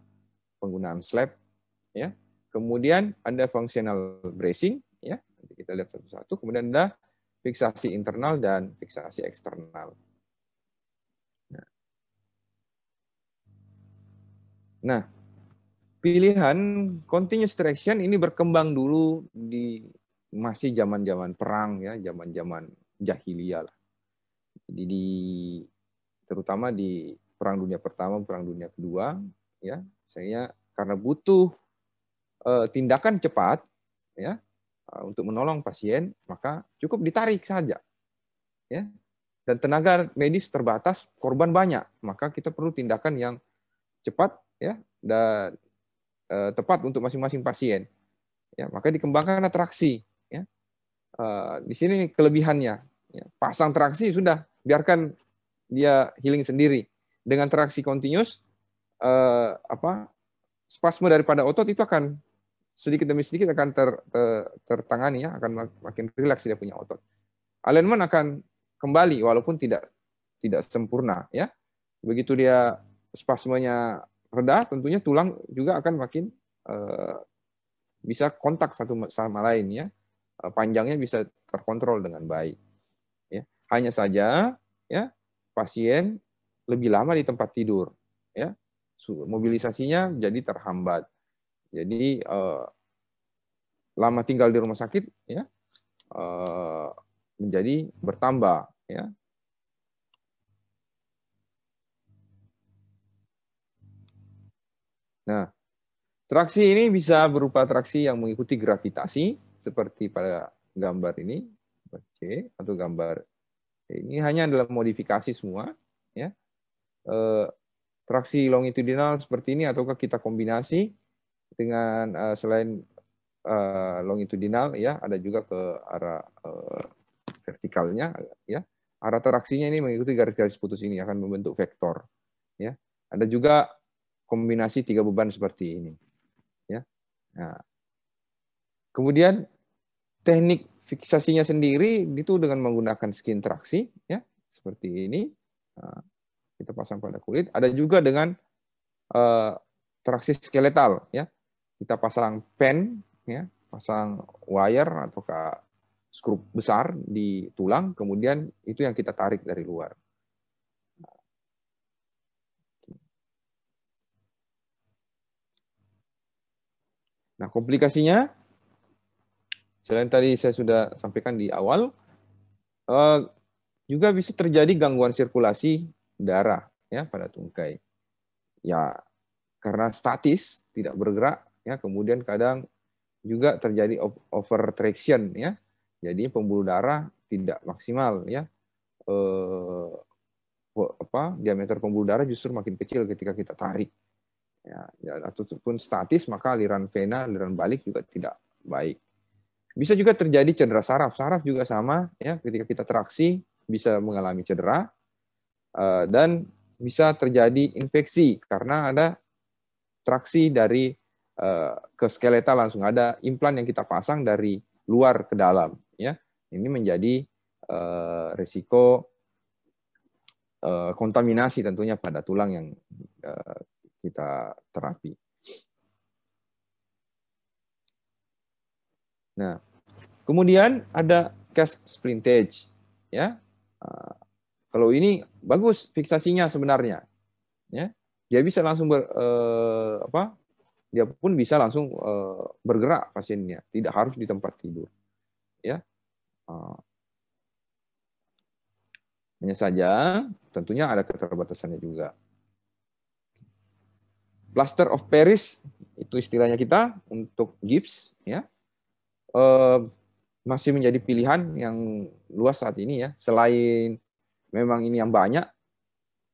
penggunaan slab ya kemudian ada functional bracing ya nanti kita lihat satu-satu kemudian ada fiksasi internal dan fiksasi eksternal nah. nah pilihan continuous traction ini berkembang dulu di masih zaman-zaman perang ya, zaman-zaman jahiliyah lah. Jadi di terutama di perang dunia pertama, perang dunia kedua, ya saya karena butuh e, tindakan cepat, ya eh, untuk menolong pasien, maka cukup ditarik saja, ya dan tenaga medis terbatas, korban banyak, maka kita perlu tindakan yang cepat, ya dan e, tepat untuk masing-masing pasien. Ya, maka dikembangkan atraksi Eh, di sini kelebihannya. Ya, pasang traksi sudah, biarkan dia healing sendiri. Dengan traksi continuous, eh, apa spasme daripada otot itu akan sedikit demi sedikit akan ter, ter, tertangani ya, akan makin rileks dia punya otot. Alignment akan kembali walaupun tidak tidak sempurna ya. Begitu dia spasmenya reda, tentunya tulang juga akan makin uh, bisa kontak satu sama lain ya. Eh, panjangnya bisa terkontrol dengan baik. Ya. Hanya saja ya pasien lebih lama di tempat tidur, ya mobilisasinya jadi terhambat. Jadi eh, lama tinggal di rumah sakit, ya eh, menjadi bertambah, ya Nah, traksi ini bisa berupa traksi yang mengikuti gravitasi, seperti pada gambar ini, gambar C atau gambar e ini hanya adalah modifikasi semua, ya. E, traksi longitudinal seperti ini ataukah kita kombinasi dengan e, selain longitudinal ya ada juga ke arah vertikalnya ya arah traksinya ini mengikuti garis-garis putus ini akan membentuk vektor ya ada juga kombinasi tiga beban seperti ini ya nah. kemudian teknik fiksasinya sendiri itu dengan menggunakan skin traksi ya seperti ini nah, kita pasang pada kulit ada juga dengan eh, traksi skeletal ya kita pasang pen ya pasang wire atau ke skrup besar di tulang kemudian itu yang kita tarik dari luar nah komplikasinya Selain tadi saya sudah sampaikan di awal, eh, juga bisa terjadi gangguan sirkulasi darah ya pada tungkai. Ya karena statis tidak bergerak ya kemudian kadang juga terjadi overtraction ya. Jadi pembuluh darah tidak maksimal ya. Eh, apa diameter pembuluh darah justru makin kecil ketika kita tarik. Ya, ataupun statis maka aliran vena, aliran balik juga tidak baik. Bisa juga terjadi cedera saraf. Saraf juga sama ya ketika kita teraksi, bisa mengalami cedera eh, dan bisa terjadi infeksi karena ada traksi dari eh, ke skeleta langsung ada implan yang kita pasang dari luar ke dalam ya. Ini menjadi eh, resiko kontaminasi tentunya pada tulang yang kita terapi. Nah, kemudian ada cash splintage, ya. Ah, kalau ini bagus fiksasinya sebenarnya, ya. Dia bisa langsung ber, uh, apa? Dia pun bisa langsung uh, bergerak pasiennya, tidak harus di tempat tidur, ya. Ah, hanya saja tentunya ada keterbatasannya juga. Plaster of Paris itu istilahnya kita untuk gips, ya masih menjadi pilihan yang luas saat ini ya. Selain memang ini yang banyak,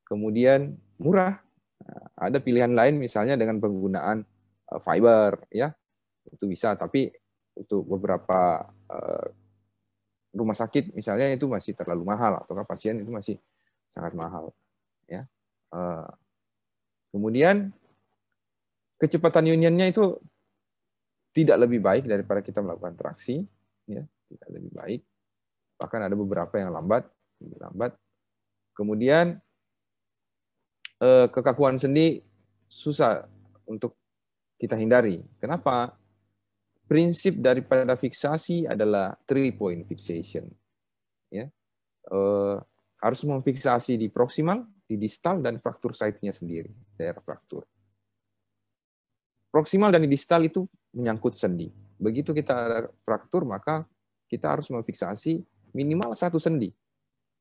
kemudian murah. Nah, ada pilihan lain misalnya dengan penggunaan eh, fiber ya. Itu bisa, tapi untuk beberapa eh, rumah sakit misalnya itu masih terlalu mahal atau pasien itu masih sangat mahal ya. Eh, kemudian kecepatan unionnya itu tidak lebih baik daripada kita melakukan traksi, ya, tidak lebih baik. Bahkan ada beberapa yang lambat, lebih lambat. Kemudian eh, kekakuan sendi susah untuk kita hindari. Kenapa? Prinsip daripada fiksasi adalah three point fixation. Ya. Eh, harus memfiksasi di proximal, di distal dan fraktur site-nya sendiri, daerah fraktur. Proksimal dan distal itu menyangkut sendi. Begitu kita ada fraktur, maka kita harus memfiksasi minimal satu sendi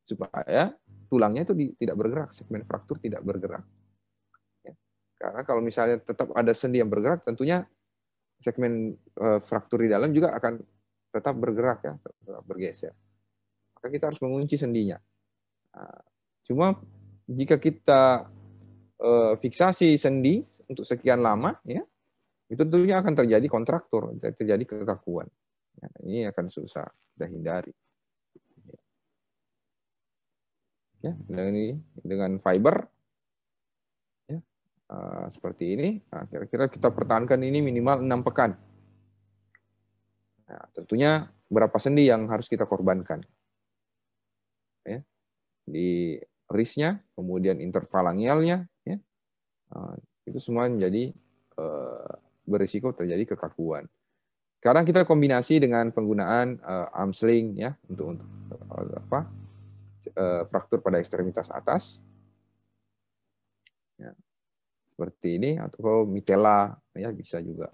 supaya tulangnya itu tidak bergerak, segmen fraktur tidak bergerak. Ya. Karena kalau misalnya tetap ada sendi yang bergerak, tentunya segmen eh, fraktur di dalam juga akan tetap bergerak ya, tetap bergeser. Maka kita harus mengunci sendinya. Nah, cuma jika kita eh, fiksasi sendi untuk sekian lama, ya itu tentunya akan terjadi kontraktor, terjadi kekakuan. Ya, ini akan susah kita hindari. Ya, dengan ini dengan fiber ya, uh, seperti ini, ah, kira-kira nah, kita pertahankan ini minimal enam pekan. Nah, tentunya berapa sendi yang harus kita korbankan? Ya, di risnya, kemudian interval ya, uh, itu semua menjadi uh, berisiko terjadi kekakuan. Sekarang kita kombinasi dengan penggunaan uh, arm sling ya untuk, untuk uh, apa? Uh, fraktur pada ekstremitas atas. Ya. Seperti ini atau mitela ya bisa juga.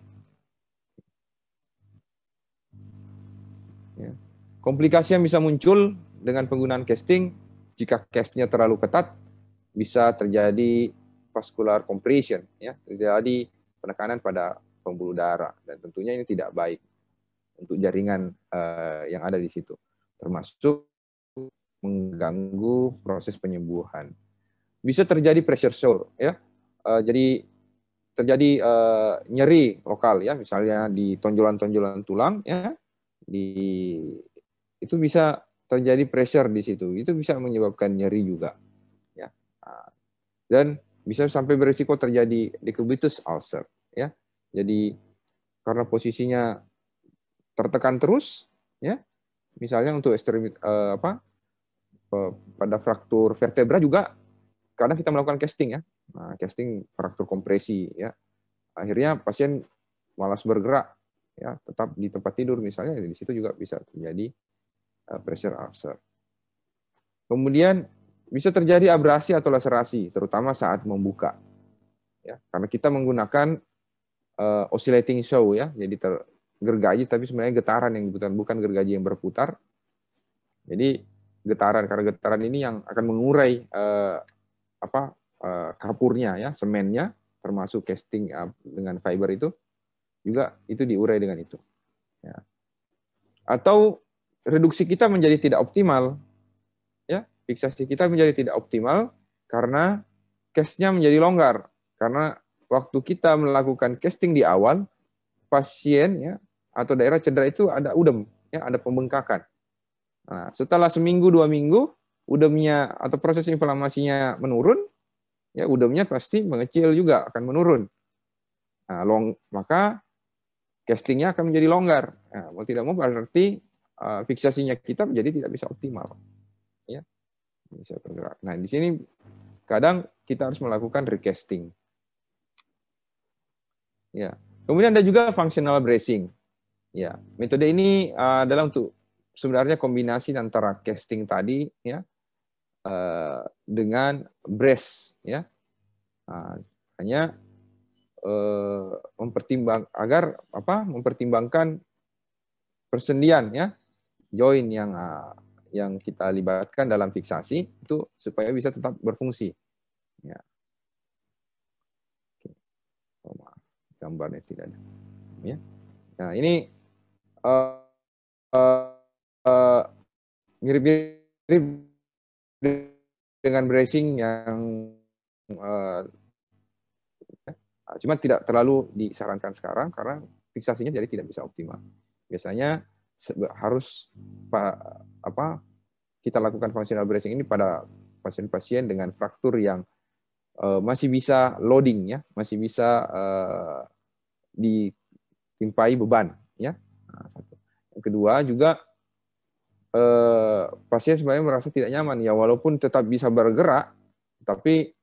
Ya. Komplikasi yang bisa muncul dengan penggunaan casting jika castnya terlalu ketat bisa terjadi vascular compression ya terjadi penekanan pada pembuluh darah dan tentunya ini tidak baik untuk jaringan uh, yang ada di situ, termasuk mengganggu proses penyembuhan. Bisa terjadi pressure sore, ya. Uh, jadi terjadi uh, nyeri lokal, ya, misalnya di tonjolan-tonjolan tulang, ya, di itu bisa terjadi pressure di situ. Itu bisa menyebabkan nyeri juga, ya. Ah, dan bisa sampai berisiko terjadi dekubitus ulcer ya. Jadi karena posisinya tertekan terus ya. Misalnya untuk ekstremit eh, apa pada fraktur vertebra juga kadang kita melakukan casting ya. Nah, casting fraktur kompresi ya. Akhirnya pasien malas bergerak ya, tetap di tempat tidur misalnya di situ juga bisa terjadi eh, pressure ulcer. Kemudian bisa terjadi abrasi atau laserasi, terutama saat membuka. Ya, karena kita menggunakan uh, oscillating show ya, jadi ter, gergaji tapi sebenarnya getaran yang bukan bukan gergaji yang berputar. Jadi getaran karena getaran ini yang akan mengurai uh, apa uh, kapurnya ya, semennya termasuk casting uh, dengan fiber itu juga itu diurai dengan itu. Ya. Atau reduksi kita menjadi tidak optimal, ya fiksasi kita menjadi tidak optimal karena case-nya menjadi longgar karena waktu kita melakukan casting di awal, pasien ya atau daerah cedera itu ada udem, ya ada pembengkakan. Nah, setelah seminggu dua minggu udemnya atau proses inflamasinya menurun, ya udemnya pasti mengecil juga akan menurun. Nah, long, maka castingnya akan menjadi longgar. Nah, mau tidak mau berarti uh, fiksasinya kita menjadi tidak bisa optimal. Ya, bisa bergerak. Nah di sini kadang kita harus melakukan recasting. Ya. Kemudian ada juga functional bracing. Ya, metode ini uh, adalah untuk sebenarnya kombinasi antara casting tadi ya uh, dengan brace ya. Uh, hanya uh, mempertimbang agar apa? mempertimbangkan persendian ya join yang uh, yang kita libatkan dalam fiksasi itu supaya bisa tetap berfungsi. Ya gambarnya tidak ada. Ya. Nah, ini mirip-mirip uh, eh, uh, eh, mirip-mirip dengan bracing yang uh, cuma tidak terlalu disarankan sekarang karena fiksasinya jadi tidak bisa optimal. Biasanya harus apa kita lakukan functional bracing ini pada pasien-pasien dengan fraktur yang Eh, masih bisa loading ya, masih bisa uh, ditimpai beban ya. Nah, Yang kedua juga uh, pasien sebenarnya merasa tidak nyaman ya walaupun tetap bisa bergerak tapi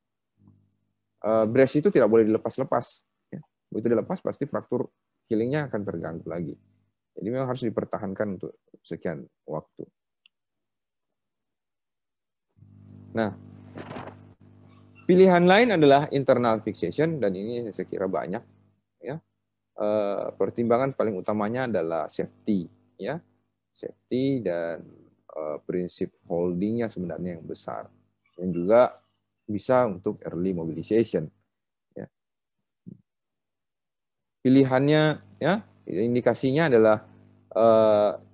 uh, brace itu tidak boleh dilepas-lepas. Ya. Begitu dilepas pasti fraktur healingnya akan terganggu lagi. Jadi memang harus dipertahankan untuk sekian waktu. Nah, Pilihan lain adalah internal fixation dan ini saya kira banyak ya. E, pertimbangan paling utamanya adalah safety ya. Safety dan e, prinsip holdingnya sebenarnya yang besar yang juga bisa untuk early mobilization ya. Pilihannya ya indikasinya adalah e,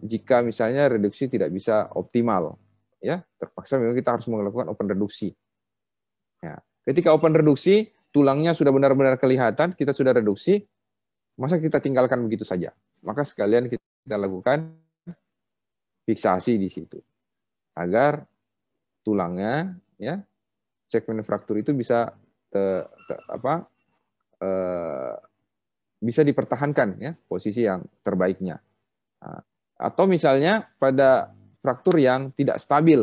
jika misalnya reduksi tidak bisa optimal ya terpaksa memang kita harus melakukan open reduksi Ketika open reduksi, tulangnya sudah benar-benar kelihatan, kita sudah reduksi, masa kita tinggalkan begitu saja? Maka sekalian kita lakukan fiksasi di situ. Agar tulangnya ya segmen fraktur itu bisa te, te, apa e, bisa dipertahankan ya posisi yang terbaiknya nah, atau misalnya pada fraktur yang tidak stabil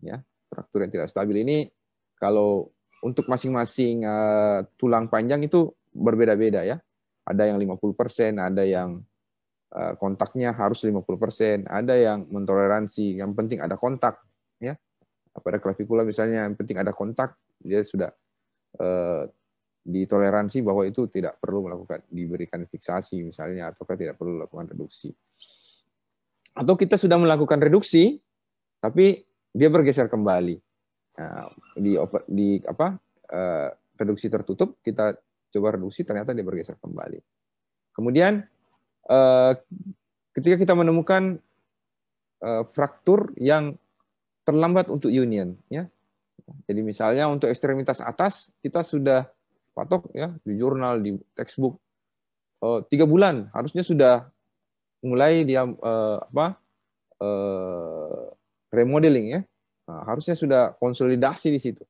ya fraktur yang tidak stabil ini kalau untuk masing-masing uh, tulang panjang itu berbeda-beda ya. Ada yang 50%, ada yang uh, kontaknya harus 50%, ada yang mentoleransi, yang penting ada kontak ya. Pada klavikula misalnya yang penting ada kontak, dia sudah uh, ditoleransi bahwa itu tidak perlu melakukan diberikan fiksasi misalnya ataukah tidak perlu melakukan reduksi. Atau kita sudah melakukan reduksi tapi dia bergeser kembali Nah, di di apa uh, reduksi tertutup kita coba reduksi ternyata dia bergeser kembali. Kemudian uh, ketika kita menemukan uh, fraktur yang terlambat untuk union, ya. Jadi misalnya untuk ekstremitas atas kita sudah patok ya di jurnal di textbook tiga bulan harusnya sudah mulai dia apa remodeling ya Nah, harusnya sudah konsolidasi di situ.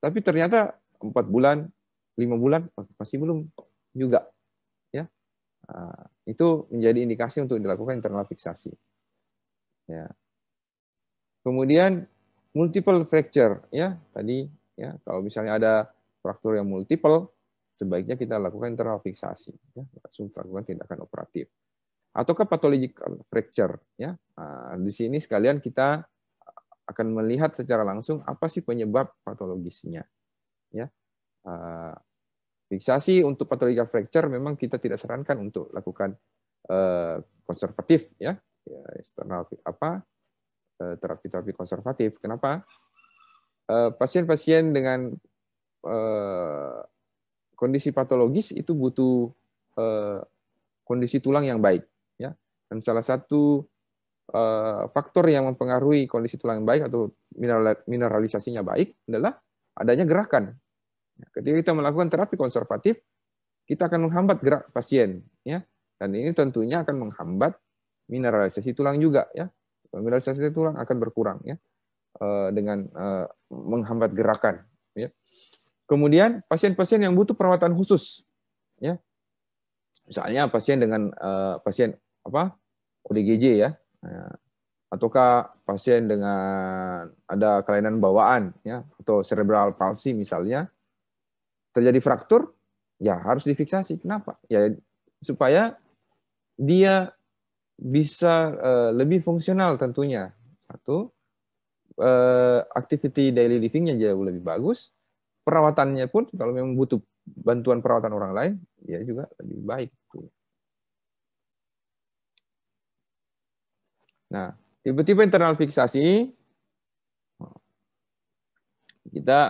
Tapi ternyata empat bulan, lima bulan pasti belum juga. Ya, nah, itu menjadi indikasi untuk dilakukan internal fiksasi. Ya. Kemudian multiple fracture, ya tadi ya kalau misalnya ada fraktur yang multiple, sebaiknya kita lakukan internal fiksasi, ya, langsung lakukan tindakan operatif. Ataukah pathological fracture, ya nah, di sini sekalian kita akan melihat secara langsung apa sih penyebab patologisnya. Ya, uh, eh, fiksasi untuk patological fracture memang kita tidak sarankan untuk lakukan uh, konservatif, ya, ya eksternal apa eh, terapi terapi konservatif. Kenapa? Pasien-pasien dengan kondisi patologis itu butuh kondisi tulang yang baik, ya. Dan salah satu Eh, faktor yang mempengaruhi kondisi tulang yang baik atau mineralisasinya baik adalah adanya gerakan. Ya, ketika kita melakukan terapi konservatif, kita akan menghambat gerak pasien, ya. Dan ini tentunya akan menghambat mineralisasi tulang juga, ya. Mineralisasi tulang akan berkurang, ya, eh, dengan eh, menghambat gerakan, ya. Kemudian pasien-pasien yang butuh perawatan khusus, ya, misalnya pasien dengan pasien apa ODGJ ya ya. ataukah pasien dengan ada kelainan bawaan ya atau cerebral palsy misalnya terjadi fraktur ya harus difiksasi kenapa ya supaya dia bisa uh, lebih fungsional tentunya satu uh, activity daily livingnya jauh lebih bagus perawatannya pun kalau memang butuh bantuan perawatan orang lain ya juga lebih baik Nah, tiba-tiba internal fiksasi kita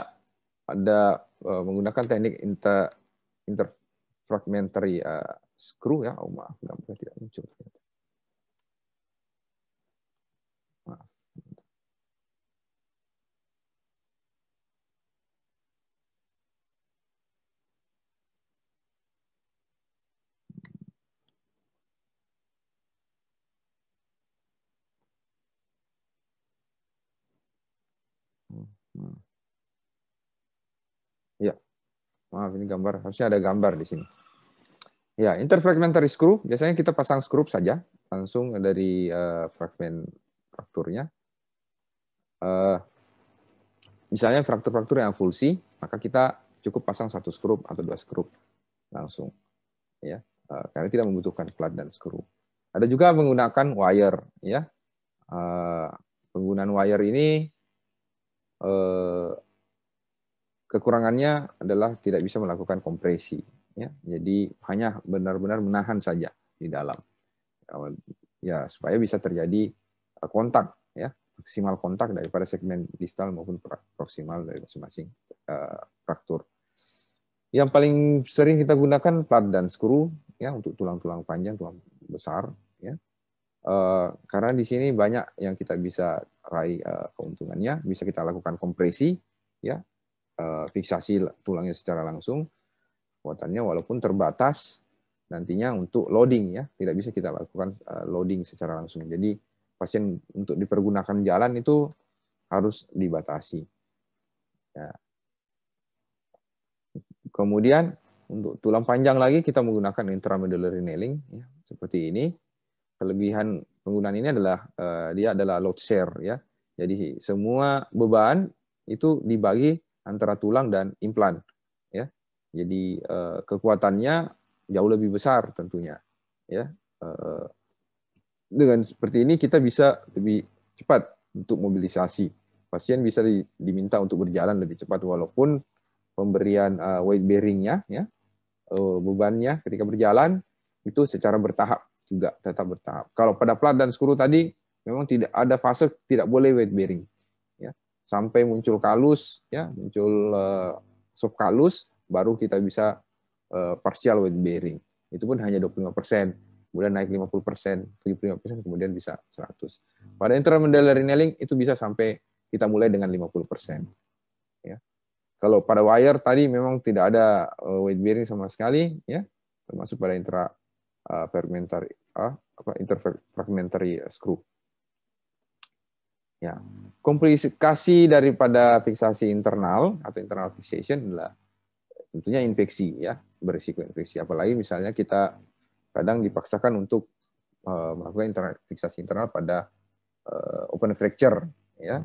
ada uh, menggunakan teknik inter interfragmentary uh, screw ya, oh maaf, tidak tidak muncul. Maaf ini gambar, harusnya ada gambar di sini. Ya, interfragmentary screw biasanya kita pasang screw saja langsung dari uh, eh, fragment frakturnya. Uh, misalnya fraktur-fraktur yang full C, maka kita cukup pasang satu screw atau dua screw langsung, ya, uh, karena tidak membutuhkan plat dan screw Ada juga menggunakan wire, ya. Uh, penggunaan wire ini uh, Kekurangannya adalah tidak bisa melakukan kompresi. Ya. Jadi hanya benar-benar menahan saja di dalam. Ya supaya bisa terjadi eh, kontak ya maksimal kontak daripada segmen distal maupun proksimal dari masing-masing uh, fraktur. Yang paling sering kita gunakan plat dan skru ya untuk tulang-tulang panjang, tulang besar ya. Uh, karena di sini banyak yang kita bisa raih uh, keuntungannya, bisa kita lakukan kompresi ya Eh, fiksasi tulangnya secara langsung kekuatannya walaupun terbatas nantinya untuk loading ya tidak bisa kita lakukan eh, loading secara langsung jadi pasien untuk dipergunakan jalan itu harus dibatasi ya. kemudian untuk tulang panjang lagi kita menggunakan intramedullary nailing ya, seperti ini kelebihan penggunaan ini adalah uh, dia adalah load share ya jadi semua beban itu dibagi antara tulang dan implan ya jadi uh, kekuatannya jauh lebih besar tentunya ya uh, dengan seperti ini kita bisa lebih cepat untuk mobilisasi pasien bisa di, diminta untuk berjalan lebih cepat walaupun pemberian uh, weight bearingnya ya uh, bebannya ketika berjalan itu secara bertahap juga tetap bertahap kalau pada plat dan skru tadi memang tidak ada fase tidak boleh weight bearing sampai muncul kalus, ya muncul uh, eh, subkalus, baru kita bisa uh, partial weight bearing. Itu pun hanya 25 persen, kemudian naik 50 persen, 75 persen, kemudian bisa 100. Pada intramedullary nailing itu bisa sampai kita mulai dengan 50 persen. Ya. Kalau pada wire tadi memang tidak ada eh, weight bearing sama sekali, ya termasuk pada intra uh, fragmentary uh, ah, apa interfragmentary screw. Ya, komplikasi daripada fiksasi internal atau internal fixation adalah tentunya infeksi ya, berisiko infeksi. Apalagi misalnya kita kadang dipaksakan untuk uh, melakukan internal, fiksasi internal pada uh, open fracture ya.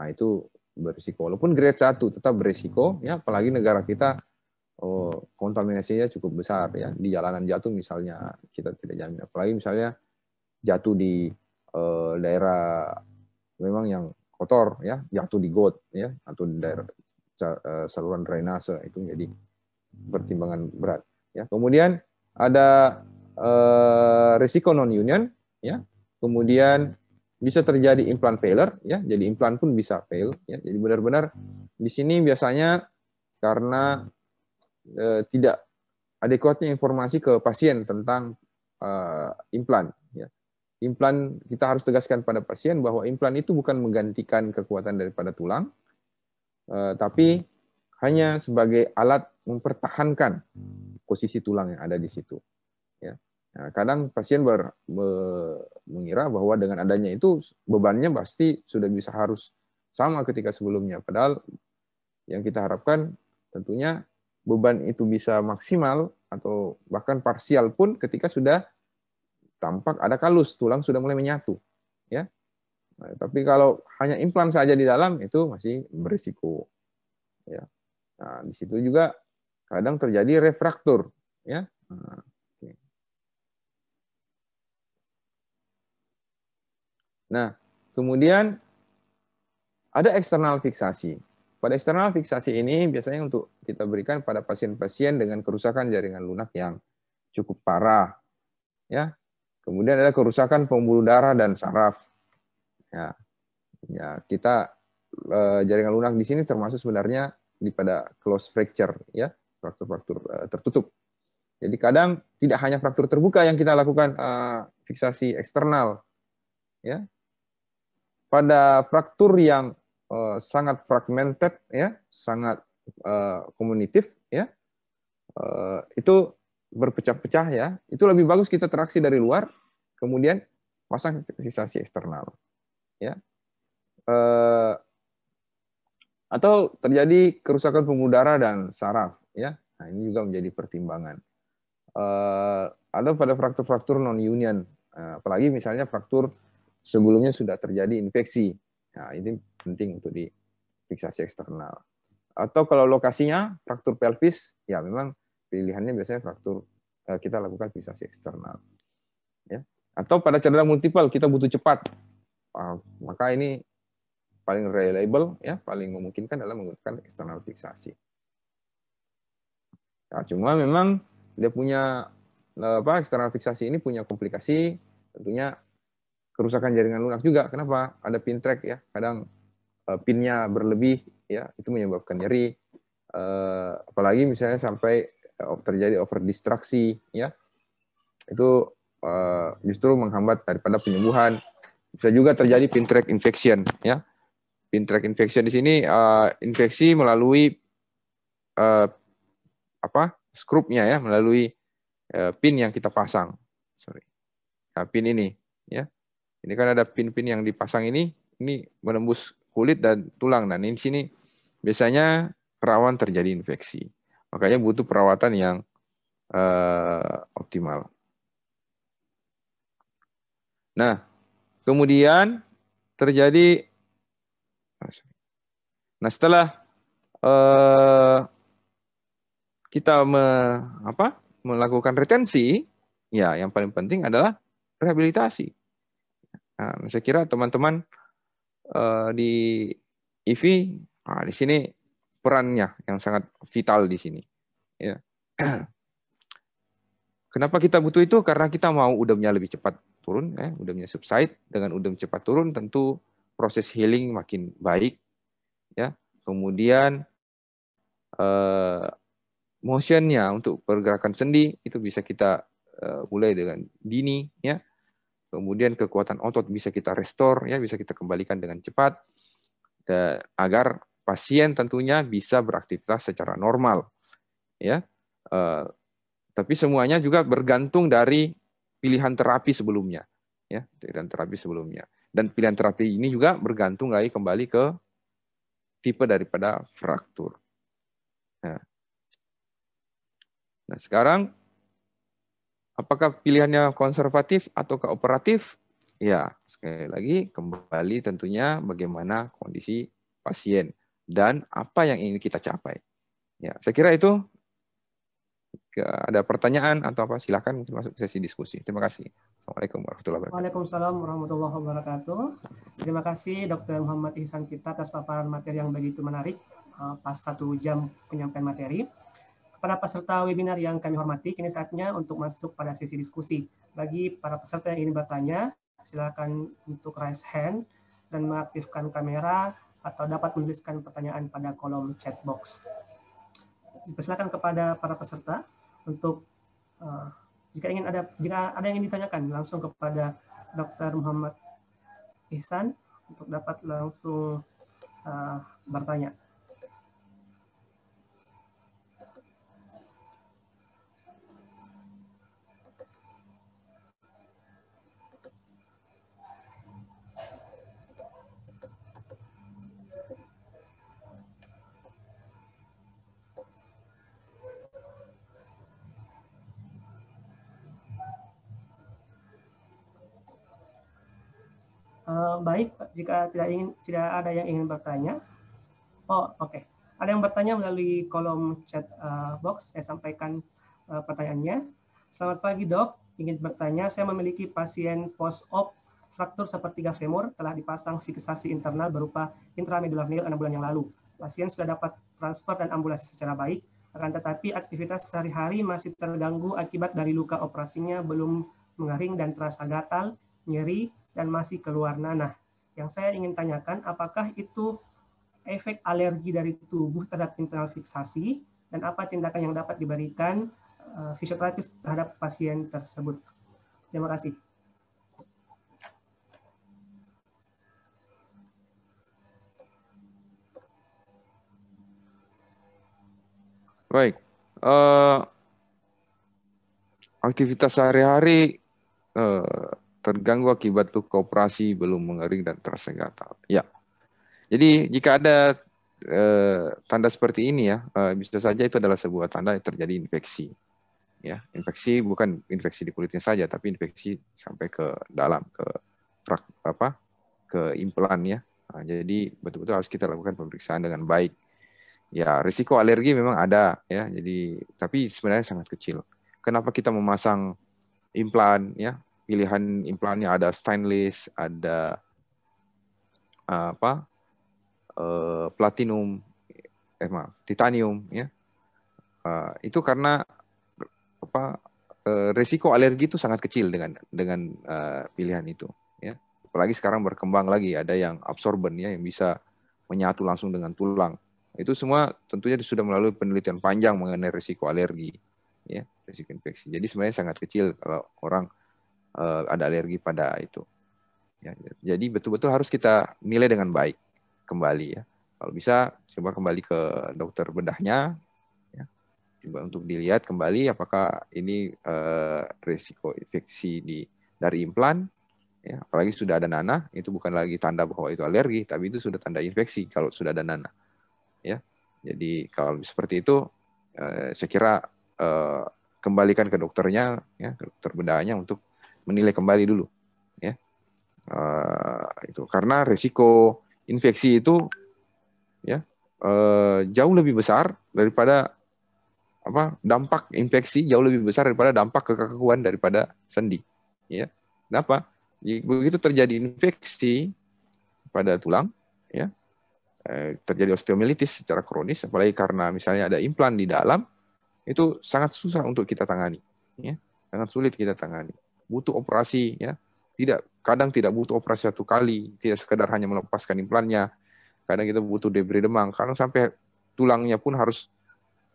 Nah, itu berisiko. Walaupun grade 1 tetap berisiko ya, apalagi negara kita oh, kontaminasinya cukup besar ya di jalanan jatuh misalnya kita tidak jamin apalagi misalnya jatuh di uh, daerah memang yang kotor ya jatuh di got ya atau di daerah hmm. eh, saluran drainase itu jadi pertimbangan berat ya kemudian ada eh, risiko non union ya kemudian bisa terjadi implant failure ya jadi implant pun bisa fail ya jadi benar-benar di sini biasanya karena eh, tidak adekuatnya informasi ke pasien tentang eh, implant implan kita harus tegaskan pada pasien bahwa implan itu bukan menggantikan kekuatan daripada tulang, eh, tapi hanya sebagai alat mempertahankan posisi tulang yang ada di situ. Ya. Nah, kadang pasien ber, be, mengira bahwa dengan adanya itu bebannya pasti sudah bisa harus sama ketika sebelumnya. Padahal yang kita harapkan tentunya beban itu bisa maksimal atau bahkan parsial pun ketika sudah tampak ada kalus, tulang sudah mulai menyatu. Ya, nah, tapi kalau hanya implan saja di dalam itu masih berisiko. Ya, nah, di situ juga kadang terjadi refraktur. Ya, nah, nah kemudian ada eksternal fiksasi. Pada eksternal fiksasi ini biasanya untuk kita berikan pada pasien-pasien dengan kerusakan jaringan lunak yang cukup parah. Ya, Kemudian ada kerusakan pembuluh darah dan saraf. Ya, ya kita eh, jaringan lunak di sini termasuk sebenarnya di pada close fracture ya fraktur-fraktur eh, tertutup. Jadi kadang tidak hanya fraktur terbuka yang kita lakukan eh, fiksasi eksternal ya. Pada fraktur yang sangat fragmented ya, sangat komunitif ya. itu berpecah-pecah ya, itu lebih bagus kita teraksi dari luar, kemudian pasang fiksasi eksternal. Ya. Eh, atau terjadi kerusakan pembuluh darah dan saraf ya. Nah, ini juga menjadi pertimbangan. Eh, ada pada fraktur-fraktur non union, eh, apalagi misalnya fraktur sebelumnya sudah terjadi infeksi. Nah, ini penting untuk di fiksasi eksternal. Atau kalau lokasinya fraktur pelvis, ya memang Pilihannya biasanya fraktur eh, kita lakukan fiksasi eksternal. Ya. Atau pada cedera multiple kita butuh cepat. Ah, maka ini paling reliable ya, paling memungkinkan adalah menggunakan eksternal fiksasi Nah, cuma memang dia punya eh, apa eksternal fiksasi ini punya komplikasi tentunya kerusakan jaringan lunak juga. Kenapa? Ada pin track ya. Kadang eh, pinnya berlebih ya, itu menyebabkan nyeri. apalagi misalnya sampai terjadi over distraksi ya itu uh, justru menghambat daripada penyembuhan bisa juga terjadi pin track infection ya pin track infection di sini uh, infeksi melalui uh, apa skrupnya ya melalui uh, pin yang kita pasang sorry nah, pin ini ya ini kan ada pin-pin yang dipasang ini ini menembus kulit dan tulang dan nah, di sini biasanya rawan terjadi infeksi Makanya butuh perawatan yang uh, optimal. Nah, kemudian terjadi ah, Nah, setelah uh, kita me, apa, melakukan retensi, ya yang paling penting adalah rehabilitasi. Nah, saya kira teman-teman uh, di IV, nah, di sini perannya yang sangat vital di sini. Ya. Kenapa kita butuh itu? Karena kita mau udemnya lebih cepat turun, ya, udemnya subside. Dengan udem cepat turun, tentu proses healing makin baik. Ya, kemudian uh, motionnya untuk pergerakan sendi itu bisa kita uh, mulai dengan dini, ya. Kemudian kekuatan otot bisa kita restore, ya, bisa kita kembalikan dengan cepat, agar pasien tentunya bisa beraktivitas secara normal. Ya. Eh, tapi semuanya juga bergantung dari pilihan terapi sebelumnya, ya, pilihan terapi sebelumnya. Dan pilihan terapi ini juga bergantung lagi kembali ke tipe daripada fraktur. Nah, nah sekarang apakah pilihannya konservatif atau kooperatif? Ya, sekali lagi kembali tentunya bagaimana kondisi pasien dan apa yang ingin kita capai. Ya, saya kira itu ada pertanyaan atau apa silakan masuk sesi diskusi. Terima kasih. Assalamualaikum warahmatullahi wabarakatuh. Waalaikumsalam warahmatullahi wabarakatuh. Terima kasih Dr. Muhammad Ihsan kita atas paparan materi yang begitu menarik eh, pas satu jam penyampaian materi. kepada peserta webinar yang kami hormati, kini saatnya untuk masuk pada sesi diskusi. Bagi para peserta yang ingin bertanya, silakan untuk raise hand dan mengaktifkan kamera atau dapat menuliskan pertanyaan pada kolom chat box. Dipersilakan kepada para peserta untuk uh, jika ingin ada jika ada yang ingin ditanyakan langsung kepada Dr. Muhammad Ihsan untuk dapat langsung uh, bertanya. Eh, baik, jika tidak ingin tidak ada yang ingin bertanya. Oh, oke. Okay. Ada yang bertanya melalui kolom chat uh, box. Saya sampaikan uh, pertanyaannya. Selamat pagi, Dok. Ingin bertanya, saya memiliki pasien post-op fraktur sepertiga femur telah dipasang fiksasi internal berupa intramedullar nail 6 bulan yang lalu. Pasien sudah dapat transfer dan ambulasi secara baik, akan tetapi aktivitas sehari-hari masih terganggu akibat dari luka operasinya belum mengering dan terasa gatal, nyeri, dan masih keluar nanah. Yang saya ingin tanyakan, apakah itu efek alergi dari tubuh terhadap internal fiksasi dan apa tindakan yang dapat diberikan eh, fisioterapis terhadap pasien tersebut? Terima kasih. Baik. Uh, aktivitas sehari-hari uh, terganggu akibat luka operasi belum mengering dan terasa Ya. Jadi jika ada e, tanda seperti ini ya, e, bisa saja itu adalah sebuah tanda yang terjadi infeksi. Ya, infeksi bukan infeksi di kulitnya saja tapi infeksi sampai ke dalam ke frak, apa? ke implan ya. Nah, jadi betul-betul harus kita lakukan pemeriksaan dengan baik. Ya, risiko alergi memang ada ya. Jadi tapi sebenarnya sangat kecil. Kenapa kita memasang implan ya? pilihan implannya ada stainless, ada apa? Uh, platinum, eh maaf, titanium ya. Uh, itu karena apa? Uh, resiko alergi itu sangat kecil dengan dengan uh, pilihan itu ya. Apalagi sekarang berkembang lagi ada yang absorben ya yang bisa menyatu langsung dengan tulang. Itu semua tentunya sudah melalui penelitian panjang mengenai resiko alergi ya, resiko infeksi. Jadi sebenarnya sangat kecil kalau orang uh, ada alergi pada itu. Ya, jadi betul-betul harus kita nilai dengan baik kembali ya. Kalau bisa coba kembali ke dokter bedahnya, ya. coba untuk dilihat kembali apakah ini uh, risiko infeksi di dari implan, ya. apalagi sudah ada nanah, itu bukan lagi tanda bahwa itu alergi, tapi itu sudah tanda infeksi kalau sudah ada nanah. Ya, jadi kalau seperti itu, uh, saya kira uh, kembalikan ke dokternya, ya, ke dokter bedahnya untuk menilai kembali dulu ya uh, itu karena resiko infeksi itu ya uh, jauh lebih besar daripada apa dampak infeksi jauh lebih besar daripada dampak kekakuan daripada sendi ya kenapa begitu terjadi infeksi pada tulang ya eh, terjadi osteomielitis secara kronis apalagi karena misalnya ada implan di dalam itu sangat susah untuk kita tangani ya sangat sulit kita tangani butuh operasi ya tidak kadang tidak butuh operasi satu kali tidak sekedar hanya melepaskan implannya kadang kita butuh debris demang, kadang sampai tulangnya pun harus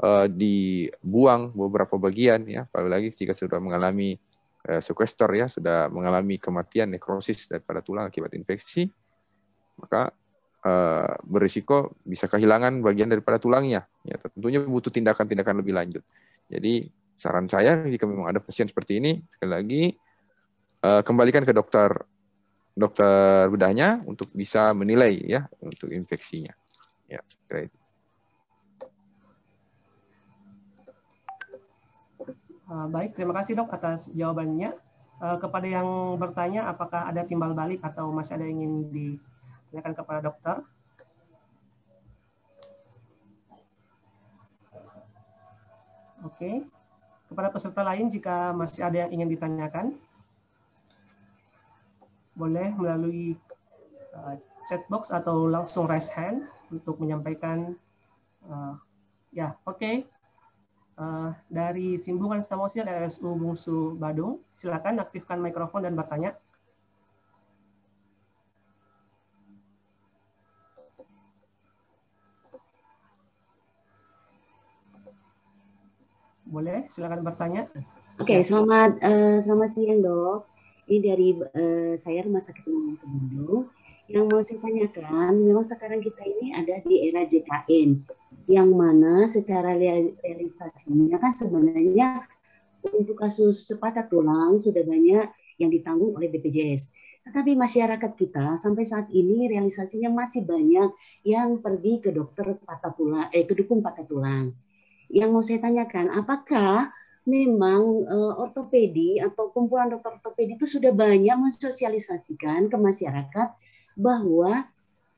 uh, dibuang beberapa bagian ya apalagi jika sudah mengalami uh, eh, sequester ya sudah mengalami kematian nekrosis daripada tulang akibat infeksi maka uh, berisiko bisa kehilangan bagian daripada tulangnya ya tentunya butuh tindakan-tindakan lebih lanjut jadi saran saya jika memang ada pasien seperti ini sekali lagi uh, kembalikan ke dokter dokter bedahnya untuk bisa menilai ya untuk infeksinya. Ya, great eh, Baik, terima kasih dok atas jawabannya. Eh, kepada yang bertanya, apakah ada timbal balik atau masih ada yang ingin ditanyakan kepada dokter? Oke. Kepada peserta lain jika masih ada yang ingin ditanyakan, boleh melalui uh, chat box atau langsung raise hand untuk menyampaikan uh, ya oke okay. uh, dari simbungan Samosir RSU Bungsu Badung silakan aktifkan mikrofon dan bertanya. Boleh, silakan bertanya. Oke, okay, ya. selamat uh, selamat siang dok. Ini dari uh, saya Rumah Sakit Umum Sumberdo. Yang mau saya tanyakan, memang sekarang kita ini ada di era JKN, yang mana secara realisasinya kan sebenarnya untuk kasus sepatah tulang sudah banyak yang ditanggung oleh BPJS. Tetapi masyarakat kita sampai saat ini realisasinya masih banyak yang pergi ke dokter patah tulang, eh ke dukun patah tulang yang mau saya tanyakan, apakah memang e, ortopedi atau kumpulan dokter ortopedi itu sudah banyak mensosialisasikan ke masyarakat bahwa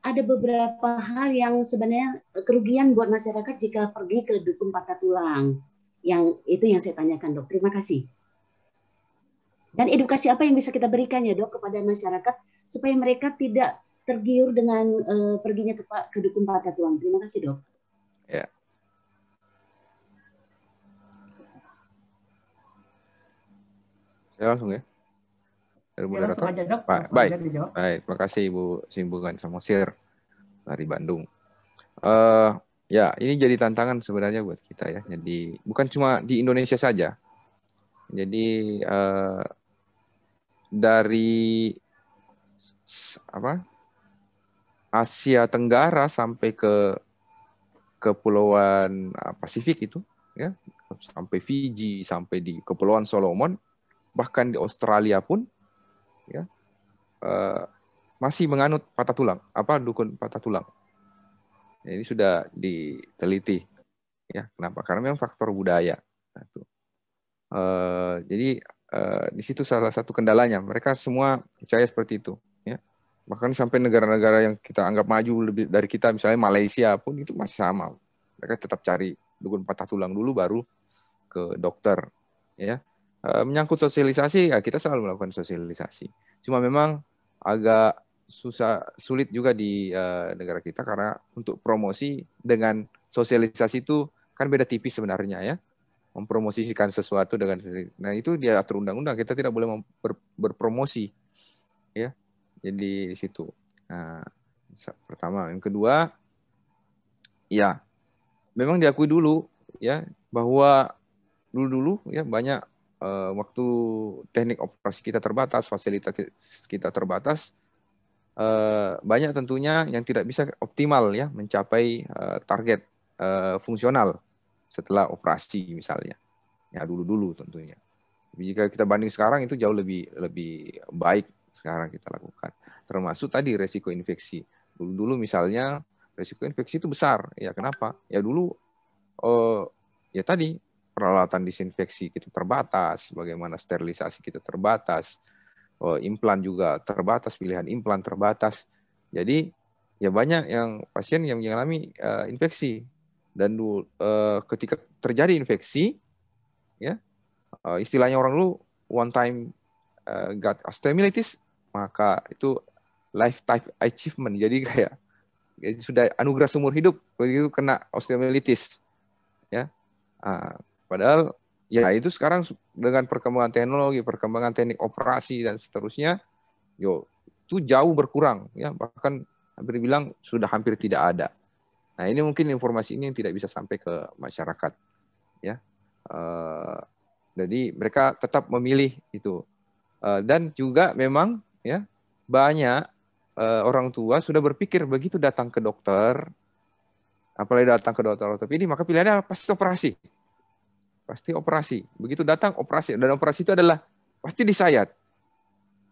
ada beberapa hal yang sebenarnya eh, kerugian buat masyarakat jika pergi ke dukun patah tulang. Yang itu yang saya tanyakan, Dok. Terima kasih. Dan edukasi apa yang bisa kita berikan ya, Dok, kepada masyarakat supaya mereka tidak tergiur dengan uh, perginya ke, ke dukun patah tulang. Terima kasih, Dok. Ya. Ya langsung ya. Dari ya, langsung aja dok. baik. Aja kasih Ibu Simbungan Samosir dari Bandung. Uh, ya, ini jadi tantangan sebenarnya buat kita ya. Jadi bukan cuma di Indonesia saja. Jadi uh, dari apa Asia Tenggara sampai ke kepulauan eh, Pasifik itu ya sampai Fiji sampai di kepulauan Solomon bahkan di Australia pun ya uh, masih menganut patah tulang apa dukun patah tulang ya, ini sudah diteliti ya kenapa karena memang faktor budaya satu uh, jadi uh, di situ salah satu kendalanya mereka semua percaya seperti itu ya bahkan sampai negara-negara yang kita anggap maju lebih dari kita misalnya Malaysia pun itu masih sama mereka tetap cari dukun patah tulang dulu baru ke dokter ya Eh, menyangkut sosialisasi ya kita selalu melakukan sosialisasi cuma memang agak susah sulit juga di uh, negara kita karena untuk promosi dengan sosialisasi itu kan beda tipis sebenarnya ya mempromosikan sesuatu dengan nah itu dia atur undang-undang kita tidak boleh ber, berpromosi ya jadi di situ nah, pertama yang kedua ya memang diakui dulu ya bahwa dulu dulu ya banyak uh, waktu teknik operasi kita terbatas, fasilitas kita terbatas, uh, banyak tentunya yang tidak bisa optimal ya mencapai uh, target uh, fungsional setelah operasi misalnya. Ya dulu-dulu tentunya. Jika kita banding sekarang itu jauh lebih lebih baik sekarang kita lakukan. Termasuk tadi resiko infeksi. Dulu-dulu misalnya resiko infeksi itu besar. Ya kenapa? Ya dulu uh, ya tadi peralatan disinfeksi kita terbatas, bagaimana sterilisasi kita terbatas, oh, implan juga terbatas, pilihan implan terbatas. Jadi ya banyak yang pasien yang mengalami uh, infeksi dan dulu uh, eh, ketika terjadi infeksi, ya uh, istilahnya orang lu one time uh, got osteomyelitis maka itu lifetime achievement. Jadi kayak ya, sudah anugerah seumur hidup begitu kena osteomyelitis, ya. Uh, Padahal ya itu sekarang dengan perkembangan teknologi, perkembangan teknik operasi dan seterusnya, yo itu jauh berkurang ya bahkan hampir bilang sudah hampir tidak ada. Nah ini mungkin informasi ini yang tidak bisa sampai ke masyarakat ya. E, jadi mereka tetap memilih itu e, dan juga memang ya banyak e, orang tua sudah berpikir begitu datang ke dokter apalagi datang ke dokter Tapi ini maka pilihannya pasti operasi pasti operasi. Begitu datang operasi dan operasi itu adalah pasti disayat.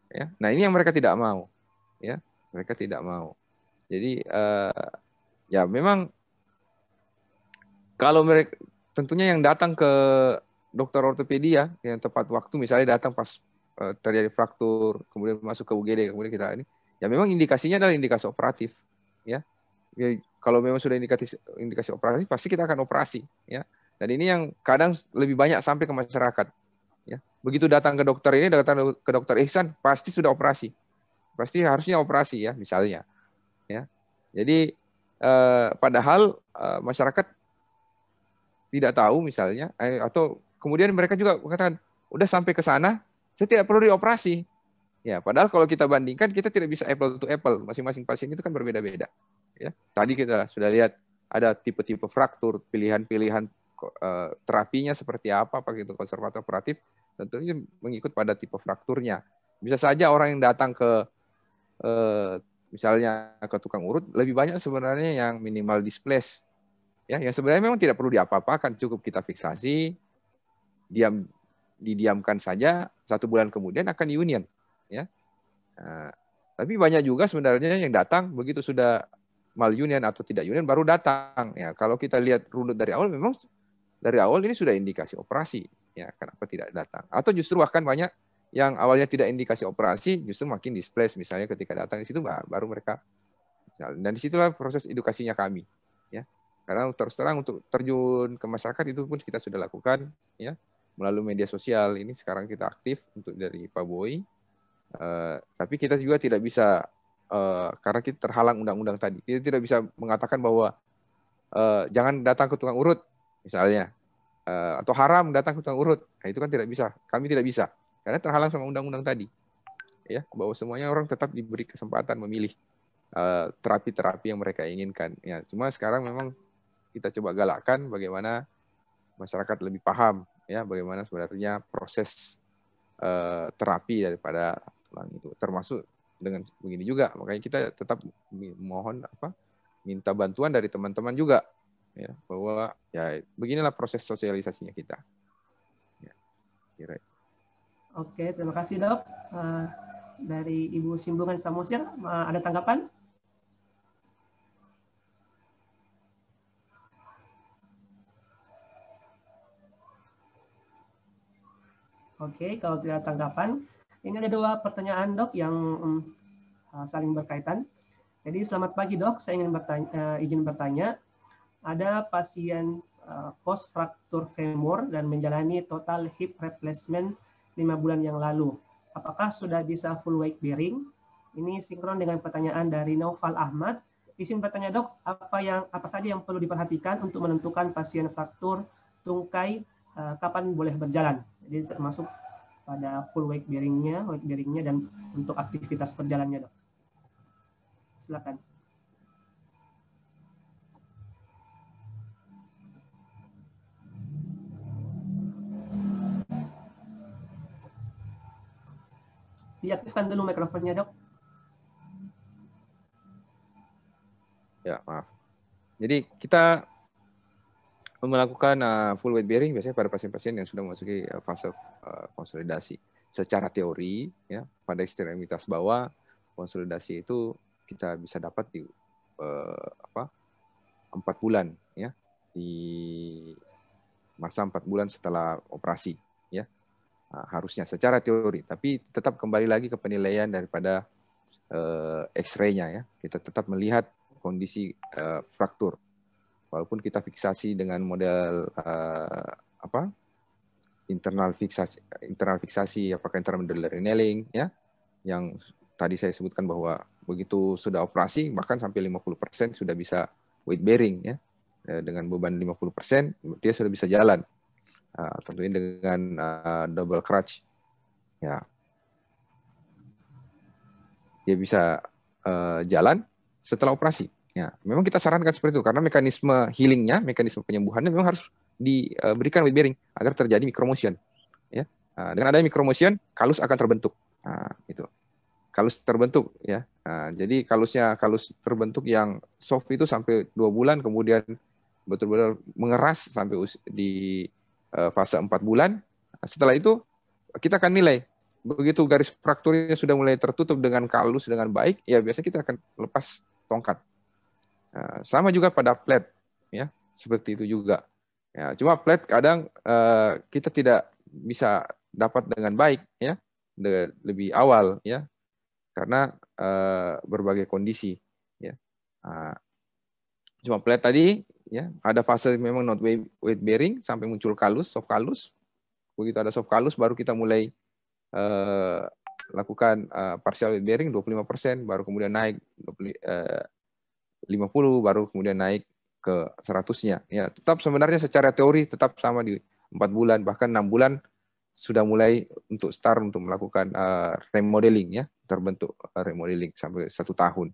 Ya. Nah, ini yang mereka tidak mau. Ya, mereka tidak mau. Jadi uh, ya memang kalau mereka tentunya yang datang ke dokter ortopedia yang tepat waktu misalnya datang pas uh, terjadi fraktur, kemudian masuk ke UGD, kemudian kita ini ya memang indikasinya adalah indikasi operatif, ya. ya kalau memang sudah indikasi indikasi operasi pasti kita akan operasi, ya dan ini yang kadang lebih banyak sampai ke masyarakat. Ya. Begitu datang ke dokter ini, datang ke dokter Ihsan, pasti sudah operasi. Pasti harusnya operasi ya, misalnya. Ya. Jadi eh, padahal eh, masyarakat tidak tahu misalnya, eh, atau kemudian mereka juga mengatakan, udah sampai ke sana, saya tidak perlu dioperasi. Ya, padahal kalau kita bandingkan kita tidak bisa apple to apple, masing-masing pasien itu kan berbeda-beda. Ya, tadi kita sudah lihat ada tipe-tipe fraktur, pilihan-pilihan Eh, terapinya seperti apa, apakah itu konservatif operatif, tentunya mengikut pada tipe frakturnya. Bisa saja orang yang datang ke eh, misalnya ke tukang urut lebih banyak sebenarnya yang minimal displace. Ya, yang sebenarnya memang tidak perlu diapa-apakan, cukup kita fiksasi, diam didiamkan saja, satu bulan kemudian akan union. Ya. Nah, tapi banyak juga sebenarnya yang datang begitu sudah mal union atau tidak union baru datang. Ya, kalau kita lihat runut dari awal memang dari awal ini sudah indikasi operasi, ya kenapa tidak datang? Atau justru bahkan banyak yang awalnya tidak indikasi operasi justru makin displace misalnya ketika datang di situ baru mereka dan disitulah proses edukasinya kami ya karena terus terang untuk terjun ke masyarakat itu pun kita sudah lakukan ya melalui media sosial ini sekarang kita aktif untuk dari Pak Boy uh, tapi kita juga tidak bisa uh, karena kita terhalang undang-undang tadi kita tidak bisa mengatakan bahwa uh, jangan datang ke tukang urut misalnya uh, atau haram datang hutang urut nah, itu kan tidak bisa kami tidak bisa karena terhalang sama undang-undang tadi ya bahwa semuanya orang tetap diberi kesempatan memilih eh, terapi-terapi uh, yang mereka inginkan ya cuma sekarang memang kita coba galakkan bagaimana masyarakat lebih paham ya bagaimana sebenarnya proses uh, terapi daripada tulang itu termasuk dengan begini juga makanya kita tetap mohon apa minta bantuan dari teman-teman juga ya bahwa ya beginilah proses sosialisasinya kita ya, kira oke terima kasih dok eh, dari ibu Simbungan Samosir eh, ada tanggapan Oke, kalau tidak tanggapan, ini ada dua pertanyaan dok yang mm, eh, saling berkaitan. Jadi selamat pagi dok, saya ingin bertanya, izin bertanya, ada pasien uh, eh, post fraktur femur dan menjalani total hip replacement 5 bulan yang lalu. Apakah sudah bisa full weight bearing? Ini sinkron dengan pertanyaan dari Noval Ahmad. Izin bertanya dok, apa yang apa saja yang perlu diperhatikan untuk menentukan pasien fraktur tungkai uh, kapan boleh berjalan? Jadi termasuk pada full weight bearingnya, weight bearingnya dan untuk aktivitas perjalannya dok. Silakan. diaktifkan dulu mikrofonnya dok. Ya maaf. Jadi kita melakukan uh, full weight bearing biasanya pada pasien-pasien yang sudah memasuki uh, fase uh, konsolidasi. Secara teori ya pada ekstremitas bawah konsolidasi itu kita bisa dapat di uh, apa empat bulan ya di masa empat bulan setelah operasi Ah, harusnya secara teori tapi tetap kembali lagi ke penilaian daripada uh, X-ray-nya ya kita tetap melihat kondisi uh, fraktur walaupun kita fiksasi dengan model uh, apa internal fiksasi internal fiksasi apakah internal drilling ya yang tadi saya sebutkan bahwa begitu sudah operasi bahkan sampai 50% sudah bisa weight bearing ya dengan beban 50% dia sudah bisa jalan Uh, tentuin dengan uh, double crutch. Ya. Dia bisa uh, jalan setelah operasi. Ya, memang kita sarankan seperti itu karena mekanisme healingnya, mekanisme penyembuhannya memang harus diberikan eh, weight bearing agar terjadi micromotion. Ya, ah, dengan adanya micromotion, kalus akan terbentuk. Nah, itu kalus terbentuk ya. Nah, jadi kalusnya kalus terbentuk yang soft itu sampai dua bulan kemudian betul-betul mengeras sampai di Eh, fase 4 bulan. Setelah itu kita akan nilai. Begitu garis frakturnya sudah mulai tertutup dengan kalus dengan baik, ya biasanya kita akan lepas tongkat. Eh, sama juga pada flat, ya seperti itu juga. Ya, cuma flat kadang eh, kita tidak bisa dapat dengan baik, ya lebih awal, ya karena uh, berbagai kondisi, ya. uh, cuma flat tadi ya ada fase memang not weight bearing sampai muncul kalus soft kalus begitu ada soft kalus baru kita mulai uh, lakukan uh, partial weight bearing 25% baru kemudian naik 20, eh, 50 baru kemudian naik ke 100-nya ya tetap sebenarnya secara teori tetap sama di empat bulan bahkan enam bulan sudah mulai untuk start untuk melakukan uh, remodeling ya terbentuk remodeling sampai satu tahun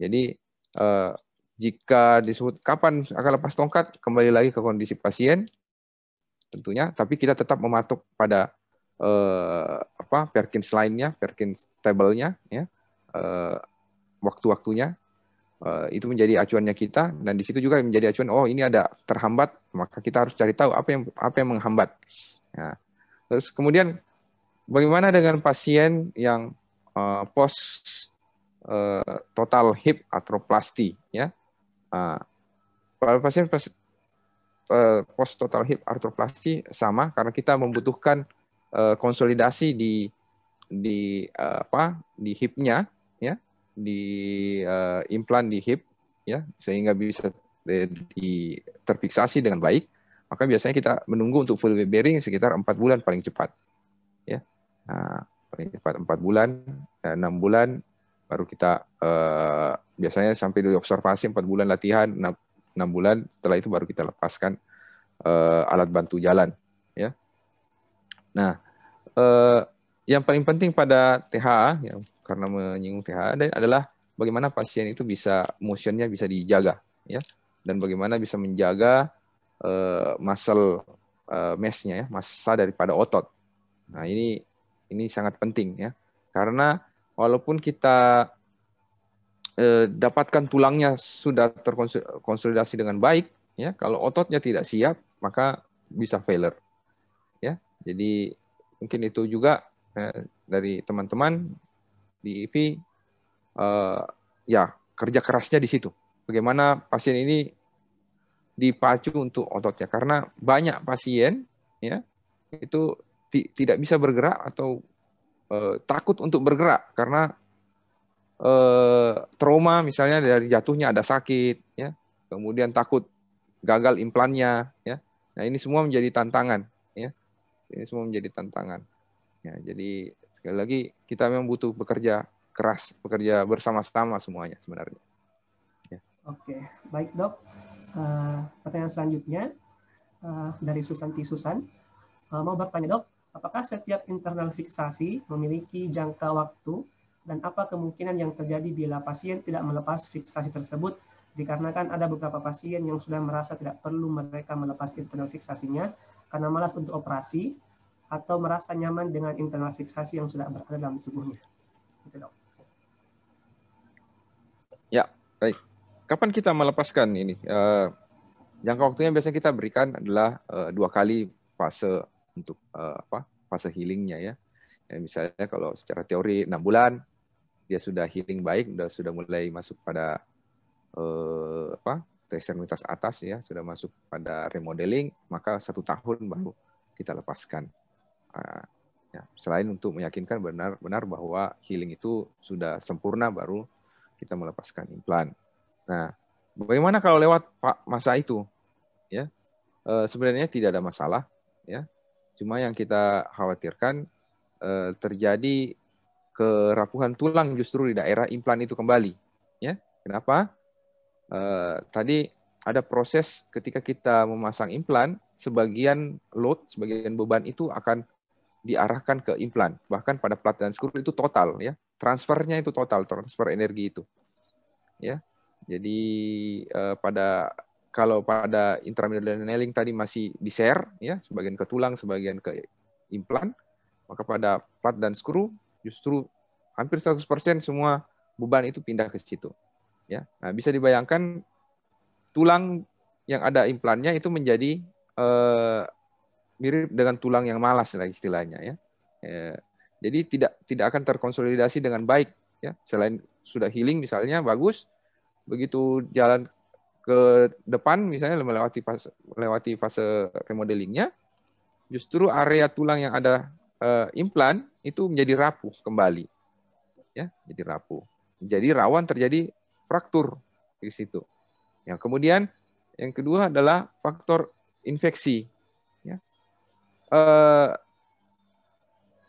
jadi uh, jika disebut kapan akan lepas tongkat, kembali lagi ke kondisi pasien tentunya, tapi kita tetap mematok pada eh, apa Perkins lainnya, Perkins table-nya ya. Eh, waktu-waktunya Uh, itu menjadi acuannya kita dan di situ juga menjadi acuan oh ini ada terhambat maka kita harus cari tahu apa yang apa yang menghambat Ya. terus kemudian bagaimana dengan pasien yang uh, eh, post eh, total hip atroplasti ya Uh, pasien pas, uh, post total hip arthroplasty sama karena kita membutuhkan uh, konsolidasi di di uh, apa di hipnya ya di uh, implan di hip ya sehingga bisa di terfiksasi dengan baik maka biasanya kita menunggu untuk full bearing sekitar empat bulan paling cepat ya nah, paling cepat empat bulan enam bulan baru kita uh, biasanya sampai di observasi empat bulan latihan enam bulan setelah itu baru kita lepaskan uh, alat bantu jalan ya nah uh, yang paling penting pada THA ya, karena menyinggung THA adalah bagaimana pasien itu bisa motionnya bisa dijaga ya dan bagaimana bisa menjaga uh, muscle uh, mesh-nya, ya massa daripada otot nah ini ini sangat penting ya karena walaupun kita eh, dapatkan tulangnya sudah terkonsolidasi dengan baik, ya kalau ototnya tidak siap maka bisa failure. Ya, jadi mungkin itu juga eh, dari teman-teman di IV eh, ya kerja kerasnya di situ. Bagaimana pasien ini dipacu untuk ototnya karena banyak pasien ya itu tidak bisa bergerak atau eh, takut untuk bergerak karena Eh, trauma misalnya dari jatuhnya ada sakit ya kemudian takut gagal implannya ya nah ini semua menjadi tantangan ya ini semua menjadi tantangan ya jadi sekali lagi kita memang butuh bekerja keras bekerja bersama-sama semuanya sebenarnya ya. oke baik dok uh, pertanyaan selanjutnya uh, dari Susanti Susan uh, mau bertanya dok apakah setiap internal fiksasi memiliki jangka waktu dan apa kemungkinan yang terjadi bila pasien tidak melepas fiksasi tersebut dikarenakan ada beberapa pasien yang sudah merasa tidak perlu mereka melepas internal fiksasinya karena malas untuk operasi atau merasa nyaman dengan internal fiksasi yang sudah berada dalam tubuhnya. Gitu dong. Ya, baik. Kapan kita melepaskan ini? Uh, jangka waktunya biasanya kita berikan adalah uh, dua kali fase untuk uh, apa? Fase healingnya ya. ya. Misalnya kalau secara teori enam bulan, dia sudah healing baik, sudah sudah mulai masuk pada eh, apa atas ya, sudah masuk pada remodeling, maka satu tahun baru kita lepaskan. Uh, ya, selain untuk meyakinkan benar-benar bahwa healing itu sudah sempurna, baru kita melepaskan implan. Nah, bagaimana kalau lewat masa itu? Ya, uh, sebenarnya tidak ada masalah. Ya, cuma yang kita khawatirkan uh, terjadi kerapuhan tulang justru di daerah implan itu kembali. Ya, kenapa? Uh, tadi ada proses ketika kita memasang implan, sebagian load, sebagian beban itu akan diarahkan ke implan. Bahkan pada plat dan skru itu total ya, transfernya itu total, transfer energi itu. Ya. Jadi uh, pada kalau pada intramedular nailing tadi masih di-share ya, sebagian ke tulang, sebagian ke implan, maka pada plat dan skru justru hampir 100% semua beban itu pindah ke situ. Ya. Nah, bisa dibayangkan tulang yang ada implannya itu menjadi eh, mirip dengan tulang yang malas lah istilahnya ya. Eh, jadi tidak tidak akan terkonsolidasi dengan baik ya. Selain sudah healing misalnya bagus, begitu jalan ke depan misalnya melewati fase melewati fase remodelingnya, justru area tulang yang ada eh, implan itu menjadi rapuh kembali. Ya, jadi rapuh. Jadi rawan terjadi fraktur di situ. Ya, kemudian yang kedua adalah faktor infeksi. Ya. Uh,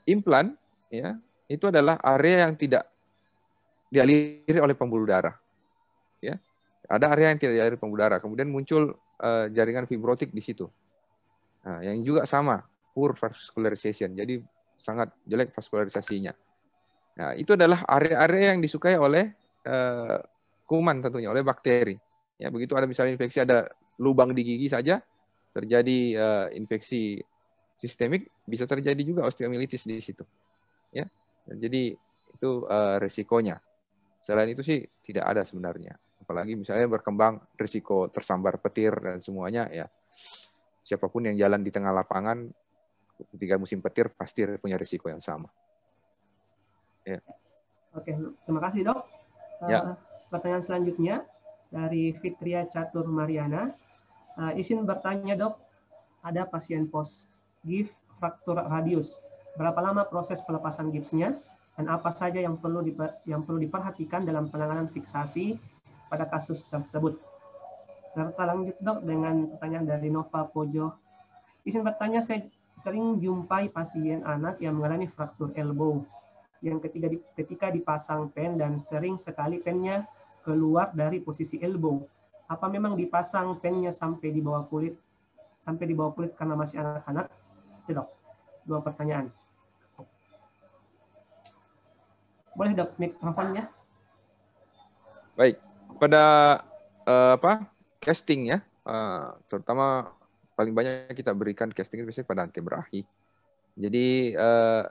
implan ya, itu adalah area yang tidak dialiri oleh pembuluh darah. Ya. Ada area yang tidak dialiri pembuluh darah, kemudian muncul uh, jaringan fibrotik di situ. Nah, yang juga sama, poor vascularization. Jadi sangat jelek vaskularisasinya. Nah, itu adalah area-area yang disukai oleh uh, kuman tentunya, oleh bakteri. Ya, begitu ada misalnya infeksi ada lubang di gigi saja terjadi uh, infeksi sistemik bisa terjadi juga osteomyelitis di situ. Ya. Jadi itu uh, resikonya. Selain itu sih tidak ada sebenarnya. Apalagi misalnya berkembang risiko tersambar petir dan semuanya ya. Siapapun yang jalan di tengah lapangan Ketika musim petir pasti punya risiko yang sama. Ya. Oke, terima kasih dok. Ya. Eh, pertanyaan selanjutnya dari Fitria Catur Mariana. Eh, izin bertanya dok, ada pasien post gift fraktur radius. Berapa lama proses pelepasan gipsnya? Dan apa saja yang perlu diper, yang perlu diperhatikan dalam penanganan fiksasi pada kasus tersebut? Serta lanjut dok dengan pertanyaan dari Nova Pojo. Izin bertanya, saya sering jumpai pasien anak yang mengalami fraktur elbow yang ketika, di, ketika dipasang pen dan sering sekali pennya keluar dari posisi elbow. Apa memang dipasang pennya sampai di bawah kulit sampai di bawah kulit karena masih anak-anak? tidak dua pertanyaan. Boleh dok mikrofonnya? Baik, pada uh, apa casting ya, uh, terutama paling banyak kita berikan casting biasanya pada hakim berahi. Jadi uh,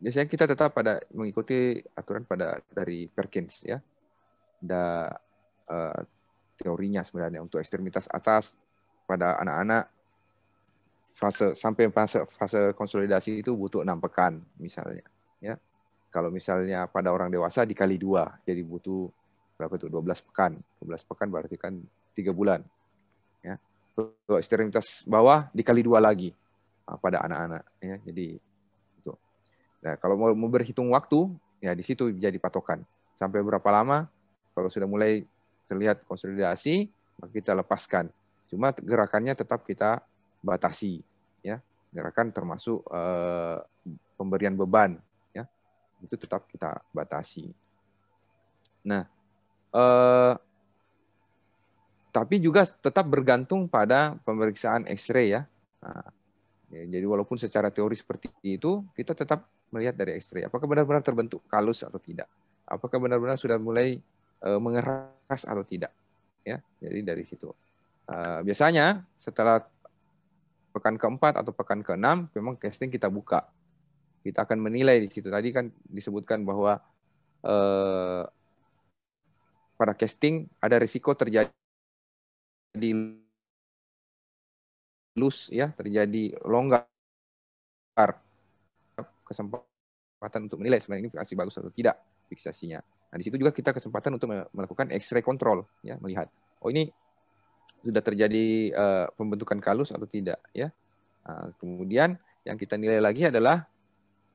biasanya kita tetap pada mengikuti aturan pada dari Perkins ya. Ada uh, teorinya sebenarnya untuk ekstremitas atas pada anak-anak fase sampai fase fase konsolidasi itu butuh enam pekan misalnya ya kalau misalnya pada orang dewasa dikali dua jadi butuh berapa itu 12 pekan 12 pekan berarti kan tiga bulan untuk sterilitas bawah dikali dua lagi ah, pada anak-anak ya jadi itu nah kalau mau, mau berhitung waktu ya di situ jadi patokan sampai berapa lama kalau sudah mulai terlihat konsolidasi maka kita lepaskan cuma gerakannya tetap kita batasi ya gerakan termasuk uh, pemberian beban ya itu tetap kita batasi nah eh, tapi juga tetap bergantung pada pemeriksaan X-ray ya. Nah, ya. Jadi walaupun secara teori seperti itu, kita tetap melihat dari X-ray apakah benar-benar terbentuk kalus atau tidak, apakah benar-benar sudah mulai uh, mengeras atau tidak. Ya, jadi dari situ. Uh, biasanya setelah pekan keempat atau pekan keenam memang casting kita buka. Kita akan menilai di situ. Tadi kan disebutkan bahwa eh, pada casting ada risiko terjadi terjadi loose ya, terjadi longgar kesempatan untuk menilai sebenarnya ini masih bagus atau tidak fiksasinya. Nah, di situ juga kita kesempatan untuk melakukan X-ray kontrol ya, melihat oh ini sudah terjadi uh, pembentukan kalus atau tidak ya. Nah, kemudian yang kita nilai lagi adalah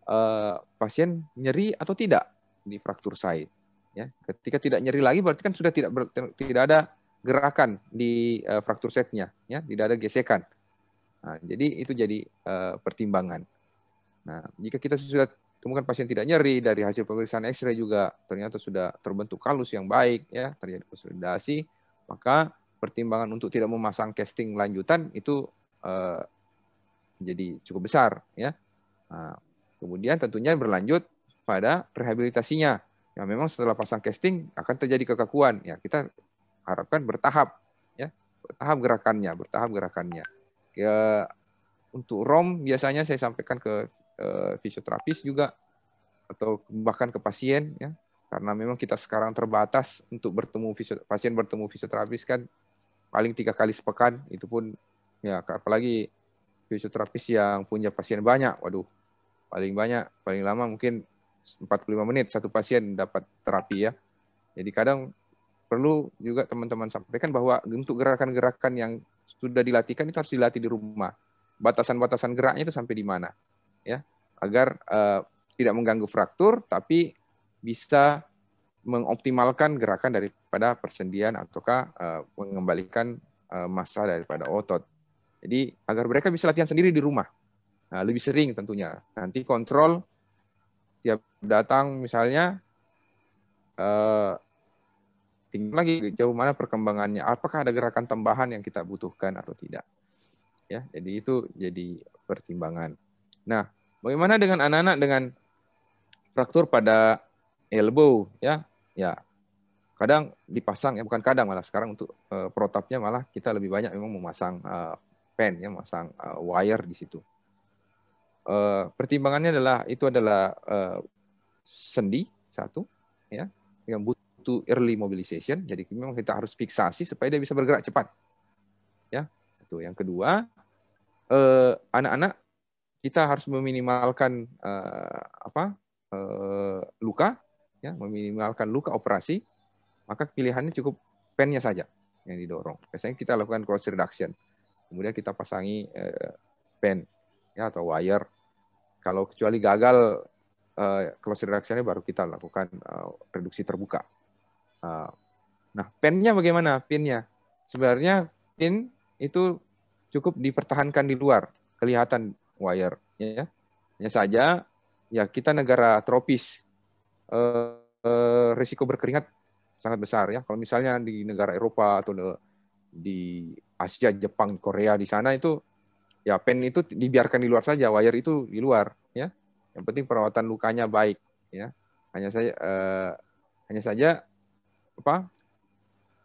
uh, pasien nyeri atau tidak di fraktur side. ya. Ketika tidak nyeri lagi berarti kan sudah tidak ber, tidak ada gerakan di uh, fraktur setnya, ya tidak ada gesekan. Nah, jadi itu jadi uh, pertimbangan. Nah, jika kita sudah temukan pasien tidak nyeri dari hasil pemeriksaan X-ray juga ternyata sudah terbentuk kalus yang baik, ya terjadi konsolidasi, maka pertimbangan untuk tidak memasang casting lanjutan itu uh, jadi cukup besar, ya. Nah, kemudian tentunya berlanjut pada rehabilitasinya. Ya, memang setelah pasang casting akan terjadi kekakuan. Ya, kita harapkan bertahap ya bertahap gerakannya bertahap gerakannya ya, untuk rom biasanya saya sampaikan ke eh, fisioterapis juga atau bahkan ke pasien ya karena memang kita sekarang terbatas untuk bertemu pasien bertemu fisioterapis kan paling tiga kali sepekan itu pun ya apalagi fisioterapis yang punya pasien banyak waduh paling banyak paling lama mungkin 45 menit satu pasien dapat terapi ya jadi kadang perlu juga teman-teman sampaikan bahwa untuk gerakan-gerakan yang sudah dilatihkan itu harus dilatih di rumah. Batasan-batasan geraknya itu sampai di mana, ya, agar uh, tidak mengganggu fraktur, tapi bisa mengoptimalkan gerakan daripada persendian ataukah uh, mengembalikan uh, massa daripada otot. Jadi agar mereka bisa latihan sendiri di rumah, nah, lebih sering tentunya. Nanti kontrol tiap datang misalnya. Uh, tinggal lagi jauh mana perkembangannya apakah ada gerakan tambahan yang kita butuhkan atau tidak ya jadi itu jadi pertimbangan nah bagaimana dengan anak-anak dengan fraktur pada elbow ya ya kadang dipasang ya bukan kadang malah sekarang untuk uh, protapnya malah kita lebih banyak memang memasang uh, pen ya memasang uh, wire di situ uh, pertimbangannya adalah itu adalah uh, sendi satu ya yang butuh itu early mobilization. Jadi memang kita harus fiksasi supaya dia bisa bergerak cepat. Ya, itu. Yang kedua, anak eh, anak-anak kita harus meminimalkan eh, apa eh, luka, ya, meminimalkan luka operasi. Maka pilihannya cukup pennya saja yang didorong. Biasanya kita lakukan cross reduction. Kemudian kita pasangi eh, pen ya atau wire. Kalau kecuali gagal eh, close reduction baru kita lakukan eh, reduksi terbuka. Uh, nah, pinnya bagaimana? Pinnya sebenarnya pin itu cukup dipertahankan di luar kelihatan wire ya. Hanya saja ya kita negara tropis eh, eh, risiko berkeringat sangat besar ya. Kalau misalnya di negara Eropa atau di, Asia, Jepang, Korea di sana itu ya pen itu dibiarkan di luar saja, wire itu di luar ya. Yang penting perawatan lukanya baik ya. Hanya saja eh, hanya saja apa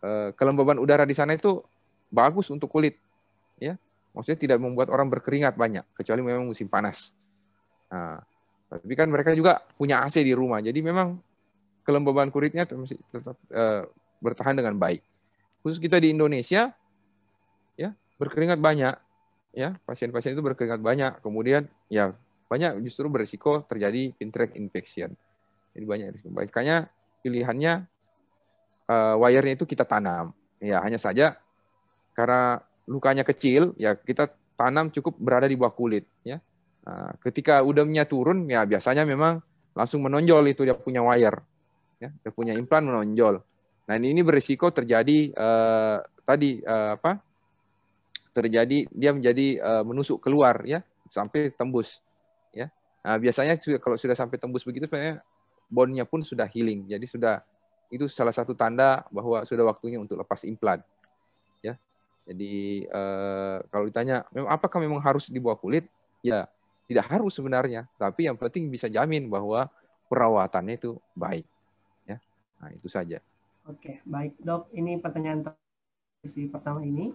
eh, kelembaban udara di sana itu bagus untuk kulit ya maksudnya tidak membuat orang berkeringat banyak kecuali memang musim panas nah, tapi kan mereka juga punya AC di rumah jadi memang kelembaban kulitnya masih tetap eh, bertahan dengan baik khusus kita di Indonesia ya berkeringat banyak ya pasien-pasien itu berkeringat banyak kemudian ya banyak justru berisiko terjadi pintrek infection jadi banyak risiko. baiknya pilihannya uh, eh, wire itu kita tanam. Ya, hanya saja karena lukanya kecil, ya kita tanam cukup berada di bawah kulit. Ya, uh, ketika udangnya turun, ya biasanya memang langsung menonjol itu dia punya wire, ya, dia punya implan menonjol. Nah ini berisiko terjadi uh, tadi uh, apa? Terjadi dia menjadi uh, menusuk keluar ya sampai tembus. Ya, nah, biasanya kalau sudah sampai tembus begitu, sebenarnya bonnya pun sudah healing, jadi sudah itu salah satu tanda bahwa sudah waktunya untuk lepas implan. Ya. Jadi eh, kalau ditanya, memang apakah memang harus dibuat kulit? Ya, tidak harus sebenarnya, tapi yang penting bisa jamin bahwa perawatannya itu baik. Ya. Nah, itu saja. Oke, baik, Dok. Ini pertanyaan sesi pertama ini.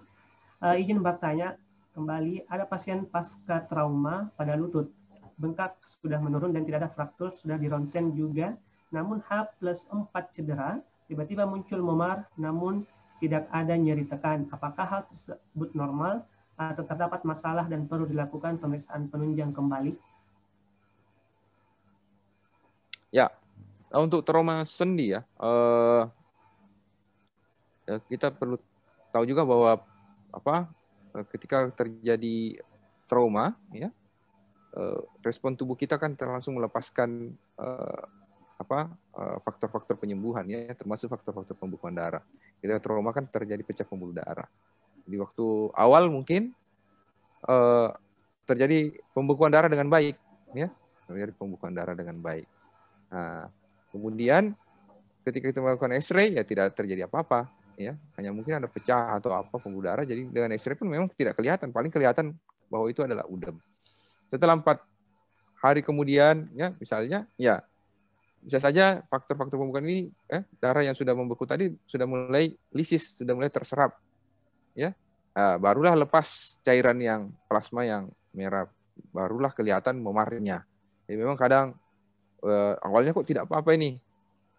Uh, izin bertanya kembali, ada pasien pasca trauma pada lutut. Bengkak sudah menurun dan tidak ada fraktur, sudah dironsen juga namun H plus 4 cedera, tiba-tiba muncul memar, namun tidak ada nyeri tekan. Apakah hal tersebut normal atau terdapat masalah dan perlu dilakukan pemeriksaan penunjang kembali? Ya, untuk trauma sendi ya, eh, ya kita perlu tahu juga bahwa apa eh, ketika terjadi trauma ya eh, respon tubuh kita kan langsung melepaskan eh, apa eh, faktor-faktor penyembuhannya termasuk faktor-faktor pembekuan darah. Kita trauma kan terjadi pecah pembuluh darah. Di waktu awal mungkin eh, terjadi pembekuan darah dengan baik, ya terjadi pembekuan darah dengan baik. Nah, kemudian ketika kita melakukan X-ray ya tidak terjadi apa-apa, ya hanya mungkin ada pecah atau apa pembuluh darah. Jadi dengan X-ray pun memang tidak kelihatan, paling kelihatan bahwa itu adalah udem. Setelah empat hari kemudian, ya misalnya, ya bisa saja faktor-faktor pembekuan ini eh, darah yang sudah membeku tadi sudah mulai lisis, sudah mulai terserap. Ya. eh, barulah lepas cairan yang plasma yang merah, barulah kelihatan memarnya. Jadi memang kadang eh, awalnya kok tidak apa-apa ini.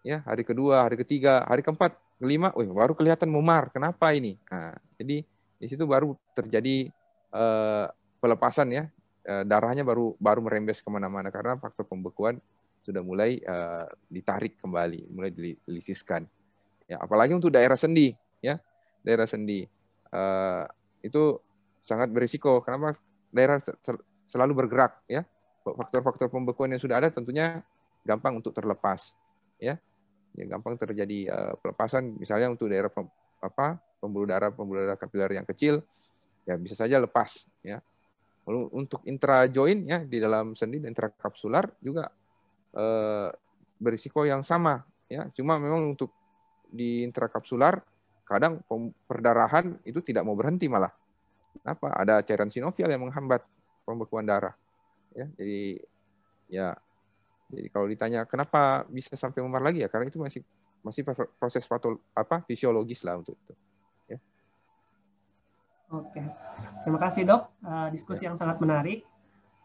Ya, hari kedua, hari ketiga, hari keempat, kelima, wih, baru kelihatan memar. Kenapa ini? Nah, jadi di situ baru terjadi eh, pelepasan ya, eh, darahnya baru baru merembes kemana-mana karena faktor pembekuan sudah mulai uh, ditarik kembali, mulai dilisiskan. Ya, apalagi untuk daerah sendi, ya daerah sendi uh, itu sangat berisiko. Kenapa daerah selalu bergerak, ya faktor-faktor pembekuan yang sudah ada tentunya gampang untuk terlepas, ya, ya gampang terjadi uh, pelepasan. Misalnya untuk daerah pem apa pembuluh darah pembuluh darah kapiler yang kecil, ya bisa saja lepas, ya. Lalu untuk intra join ya di dalam sendi dan intra kapsular juga Eh, berisiko yang sama ya cuma memang untuk di intrakapsular kadang perdarahan itu tidak mau berhenti malah Apa? ada cairan sinovial yang menghambat pembekuan darah ya jadi ya jadi kalau ditanya kenapa bisa sampai memar lagi ya karena itu masih masih proses patol, apa fisiologis lah untuk itu ya. Oke, terima kasih dok uh, diskusi ya. yang sangat menarik.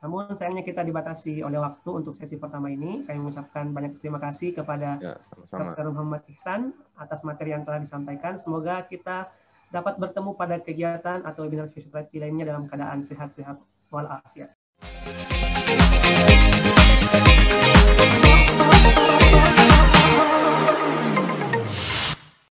Namun sayangnya kita dibatasi oleh waktu untuk sesi pertama ini. Kami mengucapkan banyak terima kasih kepada ya, sama Dr. Muhammad Ihsan atas materi yang telah disampaikan. Semoga kita dapat bertemu pada kegiatan atau webinar fisioterapi lainnya dalam keadaan sehat-sehat walafiat. -sehat.